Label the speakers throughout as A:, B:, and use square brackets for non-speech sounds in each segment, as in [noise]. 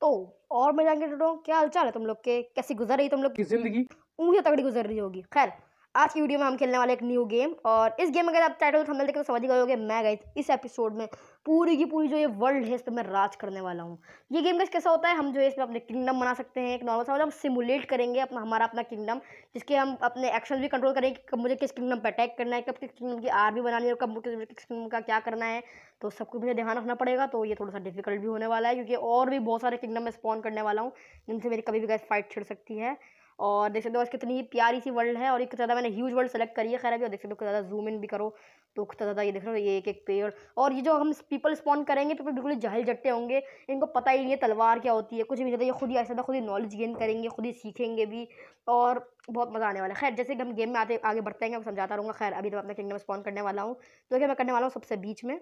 A: तो और मैं जाएंगे क्या हालचाल है तुम लोग के कैसी गुजर रही तुम लोग की जिंदगी हम्म, ऊँगी तगड़ी गुजर रही होगी खैर आज की वीडियो में हम खेलने वाले एक न्यू गेम और इस गेम में अगर आप टाइटल थंबनेल देखें तो समझ गए होंगे मैं गई इस एपिसोड में पूरी की पूरी जो ये वर्ल्ड है इस पर मैं राज करने वाला हूँ ये गेम का कैसा होता है हम जो है इसमें अपने किंगडम बना सकते हैं एक नॉर्मल सा हम मतलब सिमुलेट करेंगे अपना हमारा अपना किंगडम जिसके हम अपने एक्शन भी कंट्रोल करेंगे कब मुझे किस किंगडम पर अटैक करना है कब किस किंगडम की आर्मी बनानी है कब मुझे किस किंगडम का क्या करना है तो सबको मुझे ध्यान रखना पड़ेगा तो ये थोड़ा सा डिफिकल्ट भी होने वाला है क्योंकि और भी बहुत सारे किंगडम में स्पॉन करने वाला हूँ जिनसे मेरी कभी भी गैस फाइट छिड़ सकती है और देख सकते हो कितनी प्यारी सी वर्ल्ड है और एक ज़्यादा मैंने ह्यूज वर्ल्ड सेलेक्ट करी है खैर अभी देख सकते हो ज़्यादा जूम इन भी करो तो कितना ज़्यादा ये देख रहे हो ये एक एक पेड़ और ये जो हम पीपल स्पॉन करेंगे तो बिल्कुल जहल जट्टे होंगे इनको पता ही नहीं है तलवार क्या होती है कुछ भी ज़्यादा ये खुद ही ऐसा खुद ही नॉलेज गेन करेंगे खुद ही सीखेंगे भी और बहुत मज़ा आने वाला है खैर जैसे कि हम गेम में आते आगे बढ़ते हैं मैं समझाता रहूँगा खैर अभी तो अपना किंगडम स्पॉन करने वाला हूँ तो क्या मैं करने वाला हूँ सबसे बीच में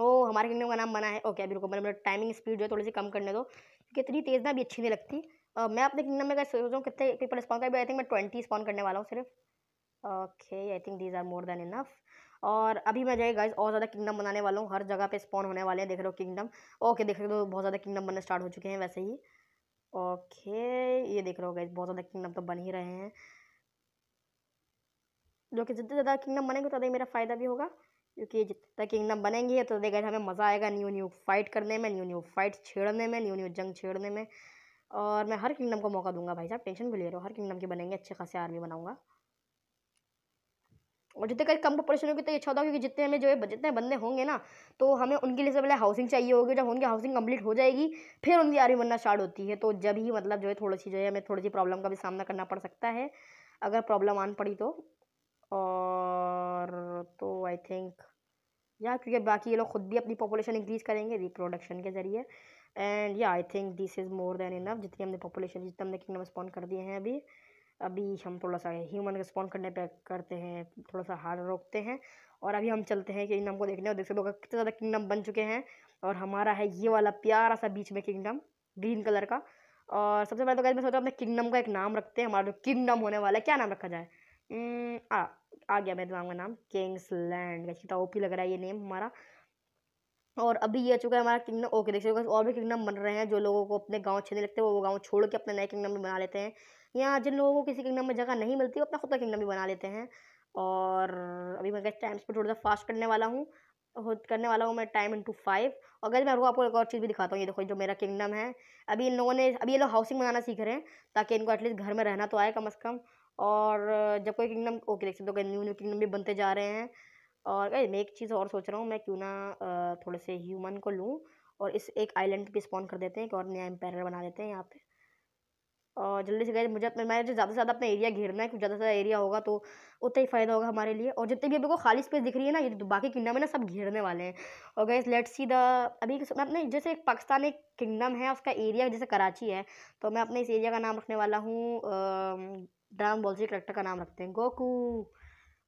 A: ओ हमारे किंगडम का नाम बना है ओके अभी रुको मेरे टाइमिंग स्पीड जो है थोड़ी सी कम करने दो क्योंकि इतनी तेज़ ना अभी अच्छी नहीं लगती मैं अपने किंगडम में सोच रहा हूँ कितने पीपल स्पॉन कर आई थिंक मैं ट्वेंटी स्पॉन करने वाला हूँ सिर्फ okay I think these are more than enough और अभी मैं जाएगा गाइज और ज़्यादा किंगडम बनाने वाला हूँ हर जगह पे स्पॉन होने वाले हैं देख रहे हो किंगडम ओके देख रहे हो बहुत ज़्यादा किंगडम बनना स्टार्ट हो चुके हैं वैसे ही ओके ये देख रहे हो गाइज बहुत ज़्यादा किंगडम तो बन ही रहे हैं जो कि जितने ज़्यादा किंगडम बनेंगे उतना ही मेरा फ़ायदा भी होगा क्योंकि जितना किंगडम बनेंगे तो देखा तो हमें मज़ा आएगा न्यू न्यू फाइट करने में न्यू न्यू फाइट छेड़ने में न्यू न्यू जंग छेड़ने में और मैं हर किंगडम को मौका दूंगा भाई साहब टेंशन भी ले रहे हो हर किंगडम के बनेंगे अच्छे खासे आर्मी बनाऊंगा और जितने कम पॉपुलेशन होगी तो अच्छा होता क्योंकि जितने हमें जो है जितने बंदे होंगे ना तो हमें उनके लिए सबसे पहले हाउसिंग चाहिए होगी जब उनकी हाउसिंग कंप्लीट हो जाएगी फिर उनकी आर्मी बनना स्टार्ट होती है तो जब ही मतलब जो है थोड़ी सी जो है हमें थोड़ी सी प्रॉब्लम का भी सामना करना पड़ सकता है अगर प्रॉब्लम आन पड़ी तो और तो आई थिंक या क्योंकि बाकी ये लोग खुद भी अपनी पॉपुलेशन इंक्रीज़ करेंगे रिप्रोडक्शन के ज़रिए एंड या I think this is more than enough जितनी हमने पॉपुलेशन जितने हमने किंगडम स्पॉन कर दिए हैं अभी अभी हम थोड़ा सा ह्यूमन रिस्पॉन्ड करने पे करते हैं थोड़ा सा हार रोकते हैं और अभी हम चलते हैं किंगडम को देखने और देख सकते हो कितने ज़्यादा किंगडम बन चुके हैं और हमारा है ये वाला प्यारा सा बीच में किंगडम ग्रीन कलर का और सबसे पहले तो मैं सोचा अपने किंगडम का एक नाम रखते हैं हमारा जो किंगडम होने वाला है क्या नाम रखा जाए hmm, आ आ गया मेरे दिमाग का नाम किंग्स लैंड कितना ओपी लग रहा है ये नेम हमारा और अभी ये चुका है हमारा किंगडम ओके देख सकते हो और भी किंगडम बन रहे हैं जो लोगों को अपने गांव अच्छे नहीं लगते वो गांव छोड़ के अपने नए किंगडम भी बना लेते हैं यहाँ जिन लोगों को किसी किंगडम में जगह नहीं मिलती वो अपना खुद का किंगडम भी बना लेते हैं और अभी मैं टाइम पर थोड़ा सा फास्ट करने वाला हूँ करने वाला हूँ मैं टाइम इंटू फाइव और अगर मैं आपको एक और चीज़ भी दिखाता हूँ ये देखो जो मेरा किंगडम है अभी इन लोगों ने अभी ये लोग हाउसिंग बनाना सीख रहे हैं ताकि इनको एटलीस्ट घर में रहना तो आए कम अज़ कम और जब कोई किंगडम ओके देख सकते हो न्यू न्यू किंगडम भी बनते जा रहे हैं और गाइस मैं एक चीज़ और सोच रहा हूँ मैं क्यों ना थोड़े से ह्यूमन को लूँ और इस एक आइलैंड भी स्पॉन कर देते हैं एक और नया एम्पायर बना देते हैं यहाँ पे और जल्दी से गए मुझे अपने मैं ज़्यादा से ज़्यादा अपना एरिया घेरना है क्योंकि ज़्यादा से ज़्यादा एरिया होगा तो उतना ही फ़ायदा होगा हमारे लिए और जितने भी अभी को खाली स्पेस दिख रही है ना ये तो बाकी किंगडम है ना सब घेरने वाले हैं और गए लेट सी द अभी मैं अपने जैसे एक पाकिस्तान एक किंगडम है उसका एरिया जैसे कराची है तो मैं अपने इस एरिया का नाम रखने वाला हूँ ड्राम बॉल्सी करेक्टर का नाम रखते हैं गोकू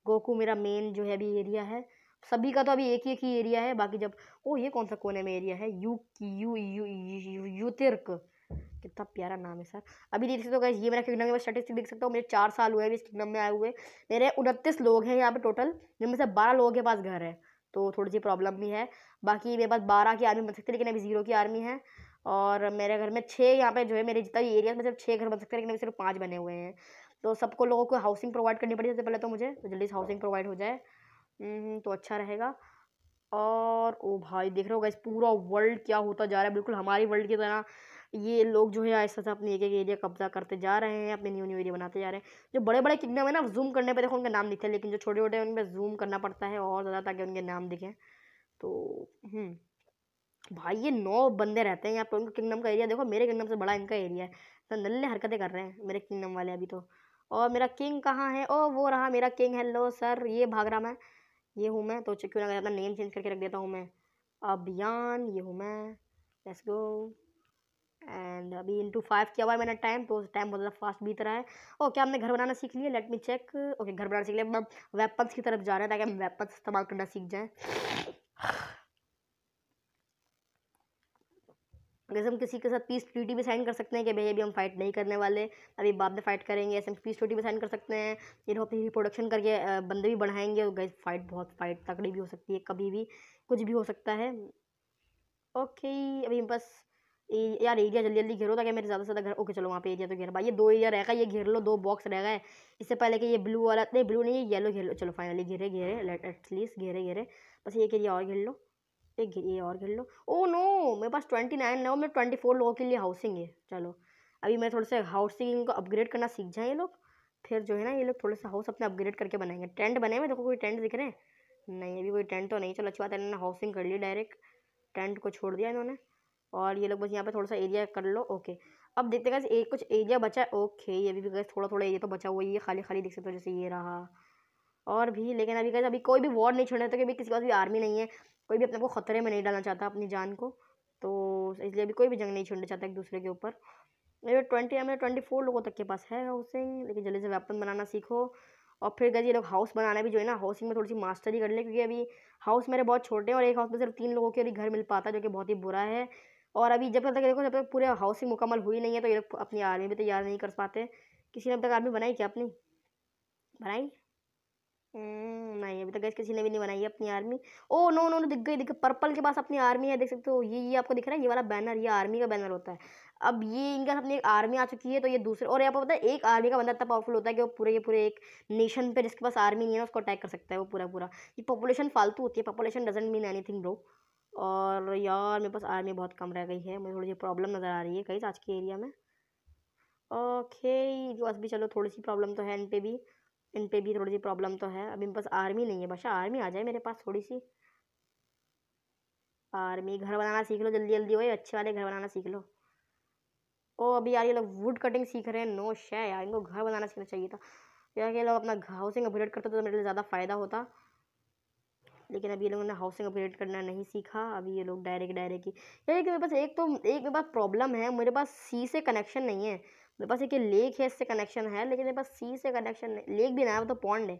A: गोकू मेरा मेन जो है अभी एरिया है सभी का तो अभी एक ही एक ही एरिया है बाकी जब ओ ये कौन सा कोने में एरिया है यू यू यू यू यूतिर्क कितना प्यारा नाम है सर अभी देख सकते हो गाइस ये मेरा किंगडम में स्टेटिस्टिक देख सकता हूँ मेरे चार साल हुए हैं इस किंगडम में आए हुए मेरे उनतीस लोग हैं यहाँ पे टोटल जिनमें से बारह लोगों के पास घर है तो थोड़ी सी प्रॉब्लम भी है बाकी मेरे पास बारह की आर्मी बन सकती है लेकिन अभी जीरो की आर्मी है और मेरे घर में छः यहाँ पे जो है मेरे जितना भी एरिया में सिर्फ छः घर बन सकते हैं लेकिन अभी सिर्फ पाँच बने हुए हैं तो सबको लोगों को हाउसिंग प्रोवाइड करनी पड़ी सबसे पहले तो मुझे तो जल्दी से हाउसिंग प्रोवाइड हो जाए हम्म, तो अच्छा रहेगा और ओ भाई देख रहे हो इस पूरा वर्ल्ड क्या होता जा रहा है बिल्कुल हमारी वर्ल्ड की तरह ये लोग जो है ऐसा ऐसा अपने एक एक एरिया कब्जा करते जा रहे हैं अपने न्यू न्यू एरिया बनाते जा रहे हैं जो बड़े बड़े किंगडम है ना जूम करने पर देखो उनके नाम दिखते हैं लेकिन जो छोटे छोटे उन पर जूम करना पड़ता है और ज़्यादा ताकि उनके नाम दिखें तो हम्म, भाई ये नौ बंदे रहते हैं यहाँ पर उनके किंगडम का एरिया देखो मेरे किंगडम से बड़ा इनका एरिया है तो नल्ले हरकतें कर रहे हैं मेरे किंगडम वाले अभी तो और मेरा किंग कहाँ है ओ वो रहा मेरा किंग हेलो सर ये भाग रहा मैं ये हूँ मैं तो क्यों ना अपना नेम चेंज करके रख देता हूँ मैं अभियान ये हूँ मैं लेट्स गो एंड अभी इंटू फाइव किया हुआ है मैंने टाइम तो टाइम बहुत ज़्यादा फास्ट बीत रहा है ओके okay, हमने घर बनाना सीख लिया लेट मी चेक ओके घर बनाना सीख लिया मैं वेपन्स की तरफ जा रहे हैं ताकि हम वेपन्स इस्तेमाल करना सीख जाएँ जैसे हम किसी के साथ पीस ट्रीटी भी साइन कर सकते हैं कि भैया अभी हम फाइट नहीं करने वाले अभी बाद में फाइट करेंगे ऐसे हम पीस ट्रीटी भी साइन कर सकते हैं ये लोग अपनी रिप्रोडक्शन करके बंदे भी बढ़ाएंगे और गई फाइट बहुत फाइट तकड़ी भी हो सकती है कभी भी कुछ भी हो सकता है ओके अभी बस यार एरिया जल्दी जल्दी घेरो ताकि मेरे ज़्यादा से ज़्यादा घर ओके चलो वहाँ पे एरिया तो घेर भाई ये दो एरिया रहेगा ये घेर लो दो बॉक्स रहेगा इससे पहले कि ये ब्लू वाला नहीं ब्लू नहीं ये येलो घेर लो चलो फाइनली घेरे घेरे एटलीस्ट घेरे घेरे बस एक एरिया और घेर लो एक घे ये और खेल लो ओ oh, नो मेरे पास ट्वेंटी नाइन ना हो मेरे ट्वेंटी फोर लोगों के लिए हाउसिंग है चलो अभी मैं थोड़े से हाउसिंग को अपग्रेड करना सीख जाए ये लोग फिर जो है ना ये लोग थोड़ा सा हाउस अपना अपग्रेड करके बनाएंगे टेंट बने हुए देखो कोई टेंट दिख रहे हैं नहीं अभी कोई टेंट तो नहीं चलो अच्छी बात है इन्होंने हाउसिंग कर ली डायरेक्ट टेंट को छोड़ दिया इन्होंने और ये लोग बस यहाँ पर थोड़ा सा एरिया कर लो ओके अब देखते हैं एक कुछ एरिया बचा है ओके ये भी गैस थोड़ा थोड़ा एरिया तो बचा हुआ ये खाली खाली दिख सकता है जैसे ये रहा और भी लेकिन अभी कैसे अभी कोई भी वॉर नहीं छोड़ना तो क्योंकि किसी के पास भी आर्मी नहीं है कोई भी अपने को ख़तरे में नहीं डालना चाहता अपनी जान को तो इसलिए अभी कोई भी जंग नहीं छोड़ना चाहता एक दूसरे के ऊपर मेरे ट्वेंटी एम ट्वेंटी फोर लोगों तक के पास है हाउसिंग लेकिन जल्दी से वेपन बनाना सीखो और फिर गए ये लोग हाउस बनाना भी जो है ना हाउसिंग में थोड़ी सी मास्टरी कर ले क्योंकि अभी हाउस मेरे बहुत छोटे हैं और एक हाउस में सिर्फ तीन लोगों के लिए घर मिल पाता है जो कि बहुत ही बुरा है और अभी जब तक देखो जब तक पूरे हाउसिंग मुकम्मल हुई नहीं है तो ये लोग अपनी आर्मी भी तैयार नहीं कर पाते किसी ने अब तक आर्मी बनाई क्या अपनी बनाई हम्म, नहीं अभी तक गैस किसी ने भी नहीं बनाई है अपनी army oh no no no दिख गई दिख पर्पल के पास अपनी आर्मी है देख सकते हो ये ये आपको दिख रहा है ये वाला बैनर ये आर्मी का बैनर होता है अब ये इनका अपनी एक आर्मी आ चुकी है तो ये दूसरे और यहाँ पर पता है एक आर्मी का बंदा इतना पावरफुल होता है कि वो पूरे के पूरे एक नेशन पर जिसके पास आर्मी नहीं है उसको अटैक कर सकता है वो पूरा पूरा ये पॉपुलेशन फालतू होती है population doesn't mean anything bro और यार मेरे पास आर्मी बहुत कम रह गई है मुझे थोड़ी सी प्रॉब्लम नज़र आ रही है कहीं आज के एरिया में ओके बस भी चलो थोड़ी सी प्रॉब्लम तो है इन पर भी इन पे भी थोड़ी सी प्रॉब्लम तो है अभी बस आर्मी नहीं है बादशाह आर्मी आ जाए मेरे पास थोड़ी सी आर्मी घर बनाना सीख लो जल्दी जल्दी हो अच्छे वाले घर बनाना सीख लो ओ अभी यार ये लोग वुड कटिंग सीख रहे हैं नो शे यार इनको घर बनाना सीखना चाहिए था यार ये लोग अपना हाउसिंग अपग्रेड करते तो मेरे लिए ज़्यादा फ़ायदा होता लेकिन अभी ये लोगों ने हाउसिंग अपग्रेड करना नहीं सीखा अभी ये लोग डायरेक्ट डायरेक्ट ही यार मेरे पास एक तो एक मेरे पास प्रॉब्लम है मेरे पास सी से कनेक्शन नहीं है मेरे पास एक लेक है इससे कनेक्शन है लेकिन मेरे पास सी से कनेक्शन लेक भी ना है वो तो पॉन्ड है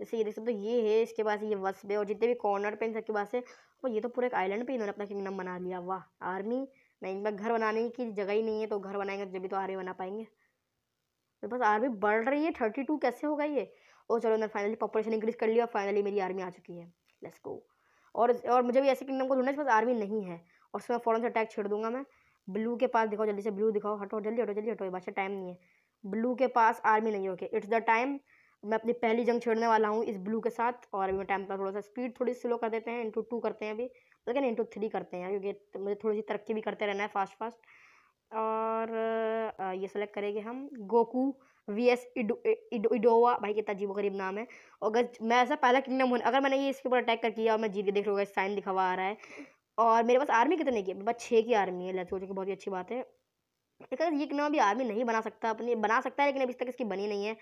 A: जैसे ये देख सकते हो तो ये है इसके पास ये वस है और जितने भी कॉर्नर पे इन सबके पास है और ये तो पूरे एक आइलैंड पे इन्होंने अपना किंगडम बना लिया वाह आर्मी नहीं इनका घर बनाने की जगह ही नहीं है तो घर बनाएंगे तो जब भी तो आर्मी बना पाएंगे मेरे पास आर्मी बढ़ रही है थर्टी टू कैसे होगा ये और चलो उन्होंने फाइनली पॉपुलेशन इंक्रीज़ कर लिया और फाइनली मेरी आर्मी आ चुकी है लेट्स गो और और मुझे भी ऐसे किंगडम को ढूंढना जिस पास आर्मी नहीं है और उसमें फ़ौरन से अटैक छेड़ दूंगा मैं ब्लू के पास दिखाओ जल्दी से ब्लू दिखाओ हटो जल्दी हटो जल्दी हटो बादशाह टाइम नहीं है ब्लू के पास आर्मी नहीं ओके इट्स द टाइम मैं अपनी पहली जंग छेड़ने वाला हूँ इस ब्लू के साथ और अभी मैं टाइम का थोड़ा सा स्पीड थोड़ी स्लो कर देते हैं इंटू टू करते हैं अभी लेकिन इंटू थ्री करते हैं क्योंकि तो मुझे थोड़ी सी तरक्की भी करते रहना है फास्ट फास्ट और ये सेलेक्ट करेंगे हम गोकू वी एस इडो इडोवा भाई कितना जीवो गरीब नाम है और अगर मैं ऐसा पहला किंगडम होने अगर मैंने ये इसके ऊपर अटैक कर किया और मैं जीत के देख रहा साइन दिखावा आ रहा है और मेरे पास आर्मी कितने की है मेरे पास छः की आर्मी है लेट्स की बहुत ही अच्छी बात है देखा ये कितना अभी आर्मी नहीं बना सकता अपनी बना सकता है लेकिन अभी तक इसकी बनी नहीं है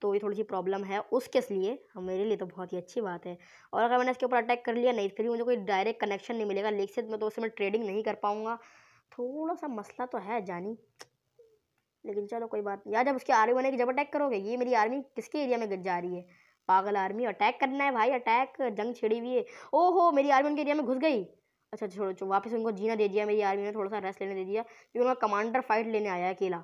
A: तो ये थोड़ी सी प्रॉब्लम है उसके लिए मेरे लिए तो बहुत ही अच्छी बात है और अगर मैंने इसके ऊपर अटैक कर लिया नहीं फिर भी मुझे कोई डायरेक्ट कनेक्शन नहीं मिलेगा लेक से तो मैं तो उससे मैं ट्रेडिंग नहीं कर पाऊँगा थोड़ा सा मसला तो है जानी लेकिन चलो कोई बात नहीं यार जब उसकी आर्मी बनेगी जब अटैक करोगे ये मेरी आर्मी किसके एरिया में जा रही है पागल आर्मी अटैक करना है भाई अटैक जंग छिड़ी हुई है ओहो मेरी आर्मी उनके एरिया में घुस गई अच्छा छोड़ो छोड़ो वापस उनको जीना दे दिया मेरी आर्मी ने थोड़ा सा रेस्ट लेने दे दिया क्योंकि उनका कमांडर फाइट लेने आया है अकेला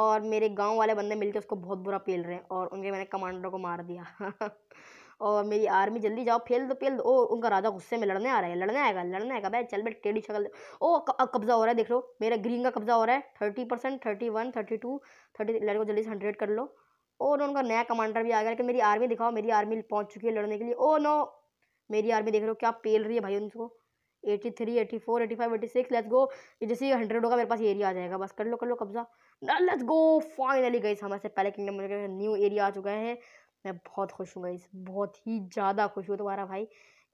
A: और मेरे गांव वाले बंदे मिलकर उसको बहुत बुरा पेल रहे हैं और उनके मैंने कमांडर को मार दिया [laughs] और मेरी आर्मी जल्दी जाओ फेल दो तो फेल दो ओ उनका राजा गुस्से में लड़ने आ रहा है लड़ने आएगा लड़ने आएगा भाई चल बैठ टेढ़ी छकल ओ कब्जा हो रहा है देख लो मेरा ग्रीन का कब्जा हो रहा है thirty percent thirty one thirty two thirty लड़को जल्दी से हंड्रेड कर लो और उनका नया कमांडर भी आ गया लेकिन मेरी आर्मी दिखाओ मेरी आर्मी पहुँच चुकी है लड़ने के लिए ओ नो मेरी आर्मी देख लो क्या पेल रही है भाई उनको eighty three eighty four eighty five eighty six let's go जैसे हंड्रेड होगा मेरे पास एरिया आ जाएगा बस कर लो कर लो कब्जा लेट्स गो फाइनली गई हमारे से पहले किंगडम में न्यू एरिया आ चुका है मैं बहुत खुश हूँ गई बहुत ही ज़्यादा खुश हूँ तुम्हारा भाई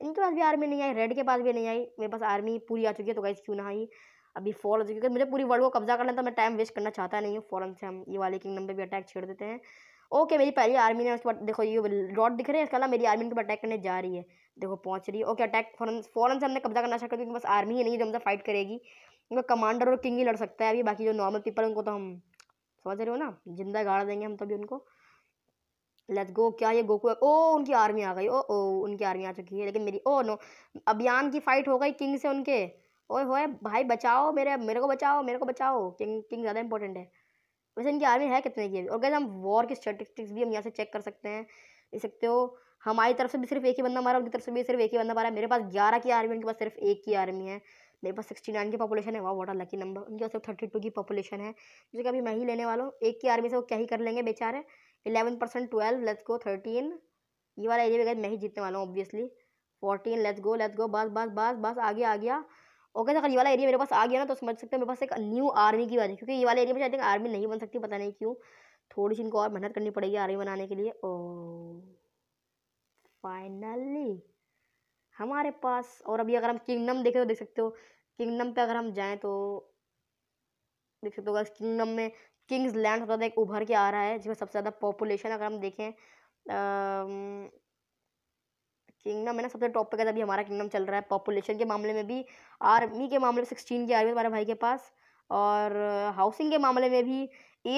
A: इनके पास भी आर्मी नहीं आई रेड के पास भी नहीं आई मेरे पास आर्मी पूरी आ चुकी है तो गई क्यों ना आई अभी फॉल हो चुकी है मुझे पूरी वर्ल्ड को कब्जा करना था मैं टाइम वेस्ट करना चाहता नहीं हूँ फ़ौरन से हम ये वाले किंगडम पर भी अटैक छेड़ देते हैं ओके मेरी पहली आर्मी ने उस पर देखो ये रॉड दिख रहे हैं इसके अलावा मेरी आर्मी के पर अटैक करने जा रही है देखो पहुंच रही है ओके अटैक फ़ौरन फ़ौरन से हमने कब्जा करना स्टार्ट क्योंकि बस आर्मी ही नहीं जो हमसे फाइट करेगी क्योंकि कमांडर और किंग ही लड़ सकता है अभी बाकी जो नॉर्मल पीपल उनको तो हम समझ रहे हो ना जिंदा गाड़ देंगे हम तो अभी उनको लेट्स गो क्या ये गोकू ओ उनकी आर्मी आ गई ओ ओ उनकी आर्मी आ चुकी है लेकिन मेरी ओ नो अभियान की फ़ाइट हो गई किंग से उनके ओए होए भाई बचाओ मेरे मेरे को बचाओ मेरे को बचाओ किंग किंग ज़्यादा इंपॉर्टेंट है वैसे इनकी आर्मी है कितने की और कैसे हम वॉर की स्टेटिस्टिक्स भी हम यहाँ से चेक कर सकते हैं देख सकते हो हमारी तरफ से भी सिर्फ एक ही बंदा मारा उनकी तरफ से भी सिर्फ एक ही बंदा मारा मेरे पास ग्यारह की आर्मी उनके पास सिर्फ एक की आर्मी है मेरे पास सिक्सटी नाइन की पॉपुलेशन है वाह वाटर लकी नंबर उनके पास सिर्फ थर्टी टू की पॉपुलेशन है जैसे कि अभी मैं ही लेने वाला हूँ एक की आर्मी से वो क्या ही कर लेंगे बेचारे eleven percent twelve let's go thirteen ये वाला एरिया भी मैं ही जीतने वाला हूँ obviously fourteen let's go let's go बस बस बस बस आ गया आ गया ओके तो अगर ये वाला एरिया मेरे पास आ गया ना तो समझ सकते हैं मेरे पास एक न्यू आर्मी की बात है क्योंकि ये वाले एरिया में आई थिंक आर्मी नहीं बन सकती पता नहीं क्यों थोड़ी सी इनको और मेहनत करनी पड़ेगी आर्मी बनाने के लिए ओ फाइनली हमारे पास और अभी अगर हम किंगडम देखें तो देख सकते हो किंगडम पे अगर हम जाएँ तो देख सकते हो अगर किंगडम में किंग्स लैंड सबसे ज़्यादा एक उभर के आ रहा है जिसमें सबसे ज़्यादा पॉपुलेशन अगर हम देखें किंगडम है ना सबसे टॉप पे कहता अभी हमारा किंगडम चल रहा है पॉपुलेशन के मामले में भी आर्मी के मामले में सिक्सटीन की आर्मी हमारे भाई के पास और हाउसिंग के मामले में भी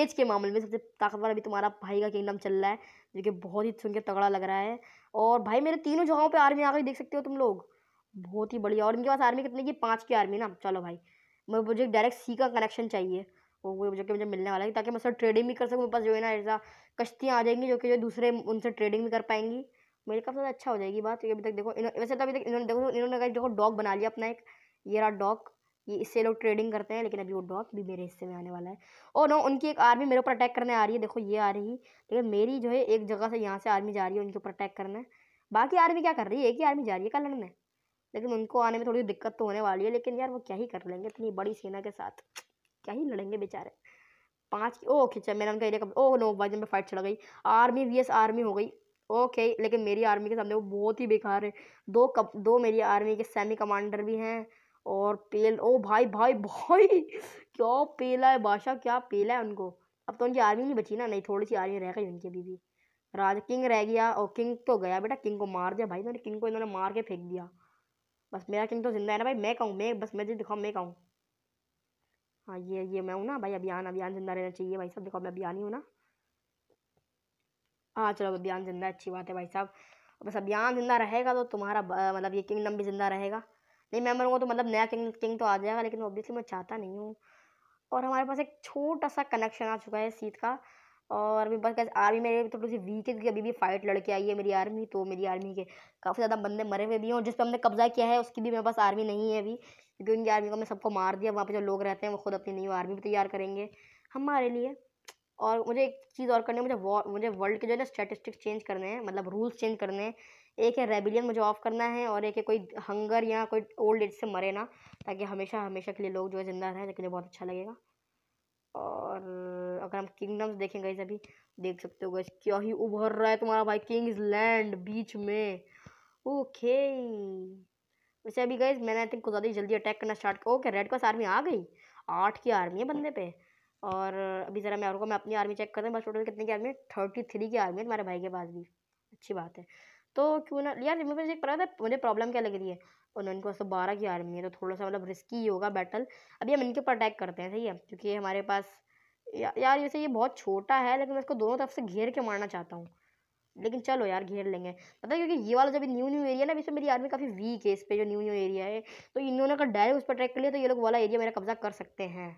A: एज के मामले में सबसे ताकतवर अभी तुम्हारा भाई का किंगडम चल रहा है जो कि बहुत ही सुनकर तगड़ा लग रहा है और भाई मेरे तीनों जगहों पर आर्मी आकर देख सकते हो तुम लोग बहुत ही बढ़िया और इनके पास आर्मी कितनी की पाँच की आर्मी ना चलो भाई मैं मुझे डायरेक्ट सी का कनेक्शन चाहिए वो वो जो कि मुझे मिलने वाला है ताकि मैं सब ट्रेडिंग भी कर सकूँ मेरे पास जो है ना ऐसा कश्तियाँ आ जाएंगी जो कि जो दूसरे उनसे ट्रेडिंग भी कर पाएंगी मेरे का ज़्यादा अच्छा हो जाएगी बात क्योंकि अभी तक देखो वैसे तो अभी तक इन्होंने देखो इन्होंने देखो डॉग बना लिया अपना एक ये रहा डॉग ये इससे लोग ट्रेडिंग करते हैं लेकिन अभी वो डॉग भी मेरे हिस्से में आने वाला है और oh नो उनकी एक आर्मी मेरे ऊपर अटैक करने आ रही है देखो ये आ रही लेकिन मेरी जो है एक जगह से यहाँ से आर्मी जा रही है उनके ऊपर अटैक करने बाकी आर्मी क्या कर रही है एक ही आर्मी जा रही है कल लड़ने लेकिन उनको आने में थोड़ी दिक्कत तो होने वाली है लेकिन यार वो क्या ही कर लेंगे इतनी बड़ी सेना के साथ क्या ही लड़ेंगे बेचारे पाँच ओ oh, खिंचा मैंने उनका एरिया ओ नो जब में फाइट चढ़ गई आर्मी वी आर्मी हो गई ओके लेकिन मेरी आर्मी के सामने वो बहुत ही बेकार है दो कप दो मेरी आर्मी के सेमी कमांडर भी हैं और पेल ओ भाई भाई भाई क्या पेला है बादशाह क्या पेला है उनको अब तो उनकी आर्मी नहीं बची ना नहीं थोड़ी सी आर्मी रह गई उनकी अभी भी राजा किंग रह गया और किंग तो गया बेटा किंग को मार दिया भाई इन्होंने किंग को इन्होंने मार के फेंक दिया बस मेरा किंग तो जिंदा है ना भाई मैं कहूँ मैं बस मैं दिखाऊँ मैं कहूँ हाँ ये ये मैं हूँ ना भाई अभियान अभियान जिंदा रहना चाहिए भाई सब देखो मैं अभियान ही हूँ ना हाँ चलो अभियान जिंदा अच्छी बात है भाई साहब बस अभियान जिंदा रहेगा तो तुम्हारा मतलब ये किंगडम भी जिंदा रहेगा नहीं मैं मरूँगा तो मतलब नया किंग किंग तो आ जाएगा लेकिन ऑब्वियसली मैं चाहता नहीं हूँ और हमारे पास एक छोटा सा कनेक्शन आ चुका है सीट का और अभी बस आर्मी मेरे तो थोड़ी सी वीक है क्योंकि अभी भी फाइट लड़के आई है मेरी आर्मी तो मेरी आर्मी के काफ़ी ज़्यादा बंदे मरे हुए भी हैं और जिस पर हमने कब्जा किया है उसकी भी मेरे पास आर्मी नहीं है अभी क्योंकि उनकी आर्मी को मैं सबको मार दिया वहाँ पर जो लोग रहते हैं वो खुद अपनी नई आर्मी भी तैयार करेंगे हमारे लिए और मुझे एक चीज़ और करनी है मुझे मुझे वर्ल्ड के जो है ना स्टेटिस्टिक्स चेंज करने हैं मतलब रूल्स चेंज करने हैं एक है रेबिलियन मुझे ऑफ करना है और एक है कोई हंगर या कोई ओल्ड एज से मरे ना ताकि हमेशा हमेशा के लिए लोग जो है ज़िंदा रहें लेकिन मुझे बहुत अच्छा लगेगा और अगर हम किंगडम्स देखेंगे इसे अभी देख सकते हो गए क्या ही उभर रहा है तुम्हारा भाई किंग्स लैंड बीच में ओके वैसे अभी गई मैंने आई थिंक कुछ ज़्यादा जल्दी अटैक करना start okay red cross army आ गई आठ की आर्मी है बंदे पे और अभी ज़रा मैं को मैं अपनी आर्मी चेक कर हूँ बस टोटल कितने की आर्मी है थर्टी थ्री की आर्मी है तुम्हारे भाई के पास भी अच्छी बात है तो क्यों ना यार मुझे चेक पता था मुझे प्रॉब्लम क्या लग रही है को सौ बारह की आर्मी है तो थोड़ा सा मतलब रिस्की ही होगा बैटल अभी हम इनके ऊपर अटैक करते हैं सही है क्योंकि हमारे पास या, यार वैसे ये बहुत छोटा है लेकिन मैं इसको दोनों तरफ से घेर के मारना चाहता हूँ लेकिन चलो यार घेर लेंगे पता है क्योंकि ये वाला जब न्यू न्यू एरिया ना इसमें मेरी आर्मी काफ़ी वीक है इस पर जो न्यू न्यू एरिया है तो इन्होंने अगर डायरेक्ट उस पर अटैक कर लिया तो ये लोग वाला एरिया मेरा कब्जा कर सकते हैं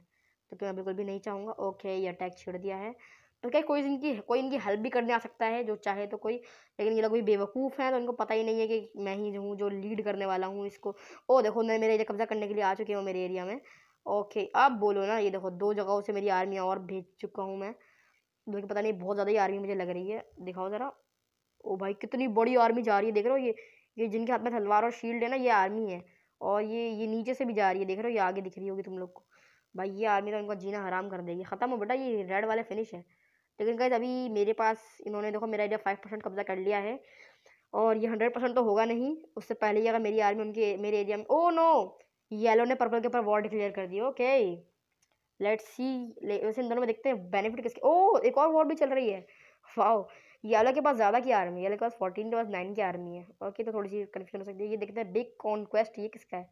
A: तो मैं बिल्कुल भी नहीं चाहूँगा ओके ये अटैक छेड़ दिया है तो क्या कोई इनकी कोई इनकी हेल्प भी करने आ सकता है जो चाहे तो कोई लेकिन ये लोग भी बेवकूफ़ हैं तो इनको पता ही नहीं है कि मैं ही हूँ जो लीड करने वाला हूँ इसको ओ oh, देखो मैं मेरे एरिया कब्ज़ा करने के लिए आ चुके हूँ मेरे एरिया में ओके अब बोलो ना ये देखो दो जगहों से मेरी आर्मी और भेज चुका हूँ मैं मुझे पता नहीं बहुत ज़्यादा ही आर्मी मुझे लग रही है दिखाओ ज़रा ओ oh, भाई कितनी बड़ी आर्मी जा रही है देख रहे हो ये ये जिनके हाथ में तलवार और शील्ड है ना ये आर्मी है और ये ये नीचे से भी जा रही है देख रहे हो ये आगे दिख रही होगी तुम लोग को भाई ये आर्मी तो इनका जीना हराम कर देगी ख़त्म हो बेटा ये रेड वाले फिनिश है लेकिन कहीं अभी मेरे पास इन्होंने देखो मेरा एरिया फाइव परसेंट कब्जा कर लिया है और ये हंड्रेड परसेंट तो होगा नहीं उससे पहले ही अगर मेरी आर्मी उनके मेरे एरिया में ओ नो येलो ने पर्पल के ऊपर वॉर डिक्लेयर कर दी ओके लेट सी वैसे इन दोनों में देखते हैं बेनिफिट किसके ओ एक और वॉर भी चल रही है वाओ येलो के पास ज़्यादा की आर्मी है येलो के पास फोर्टीन के पास नाइन की आर्मी है ओके तो थोड़ी सी कन्फ्यूजन हो सकती है ये देखते हैं बिग कॉन्क्वेस्ट ये किसका है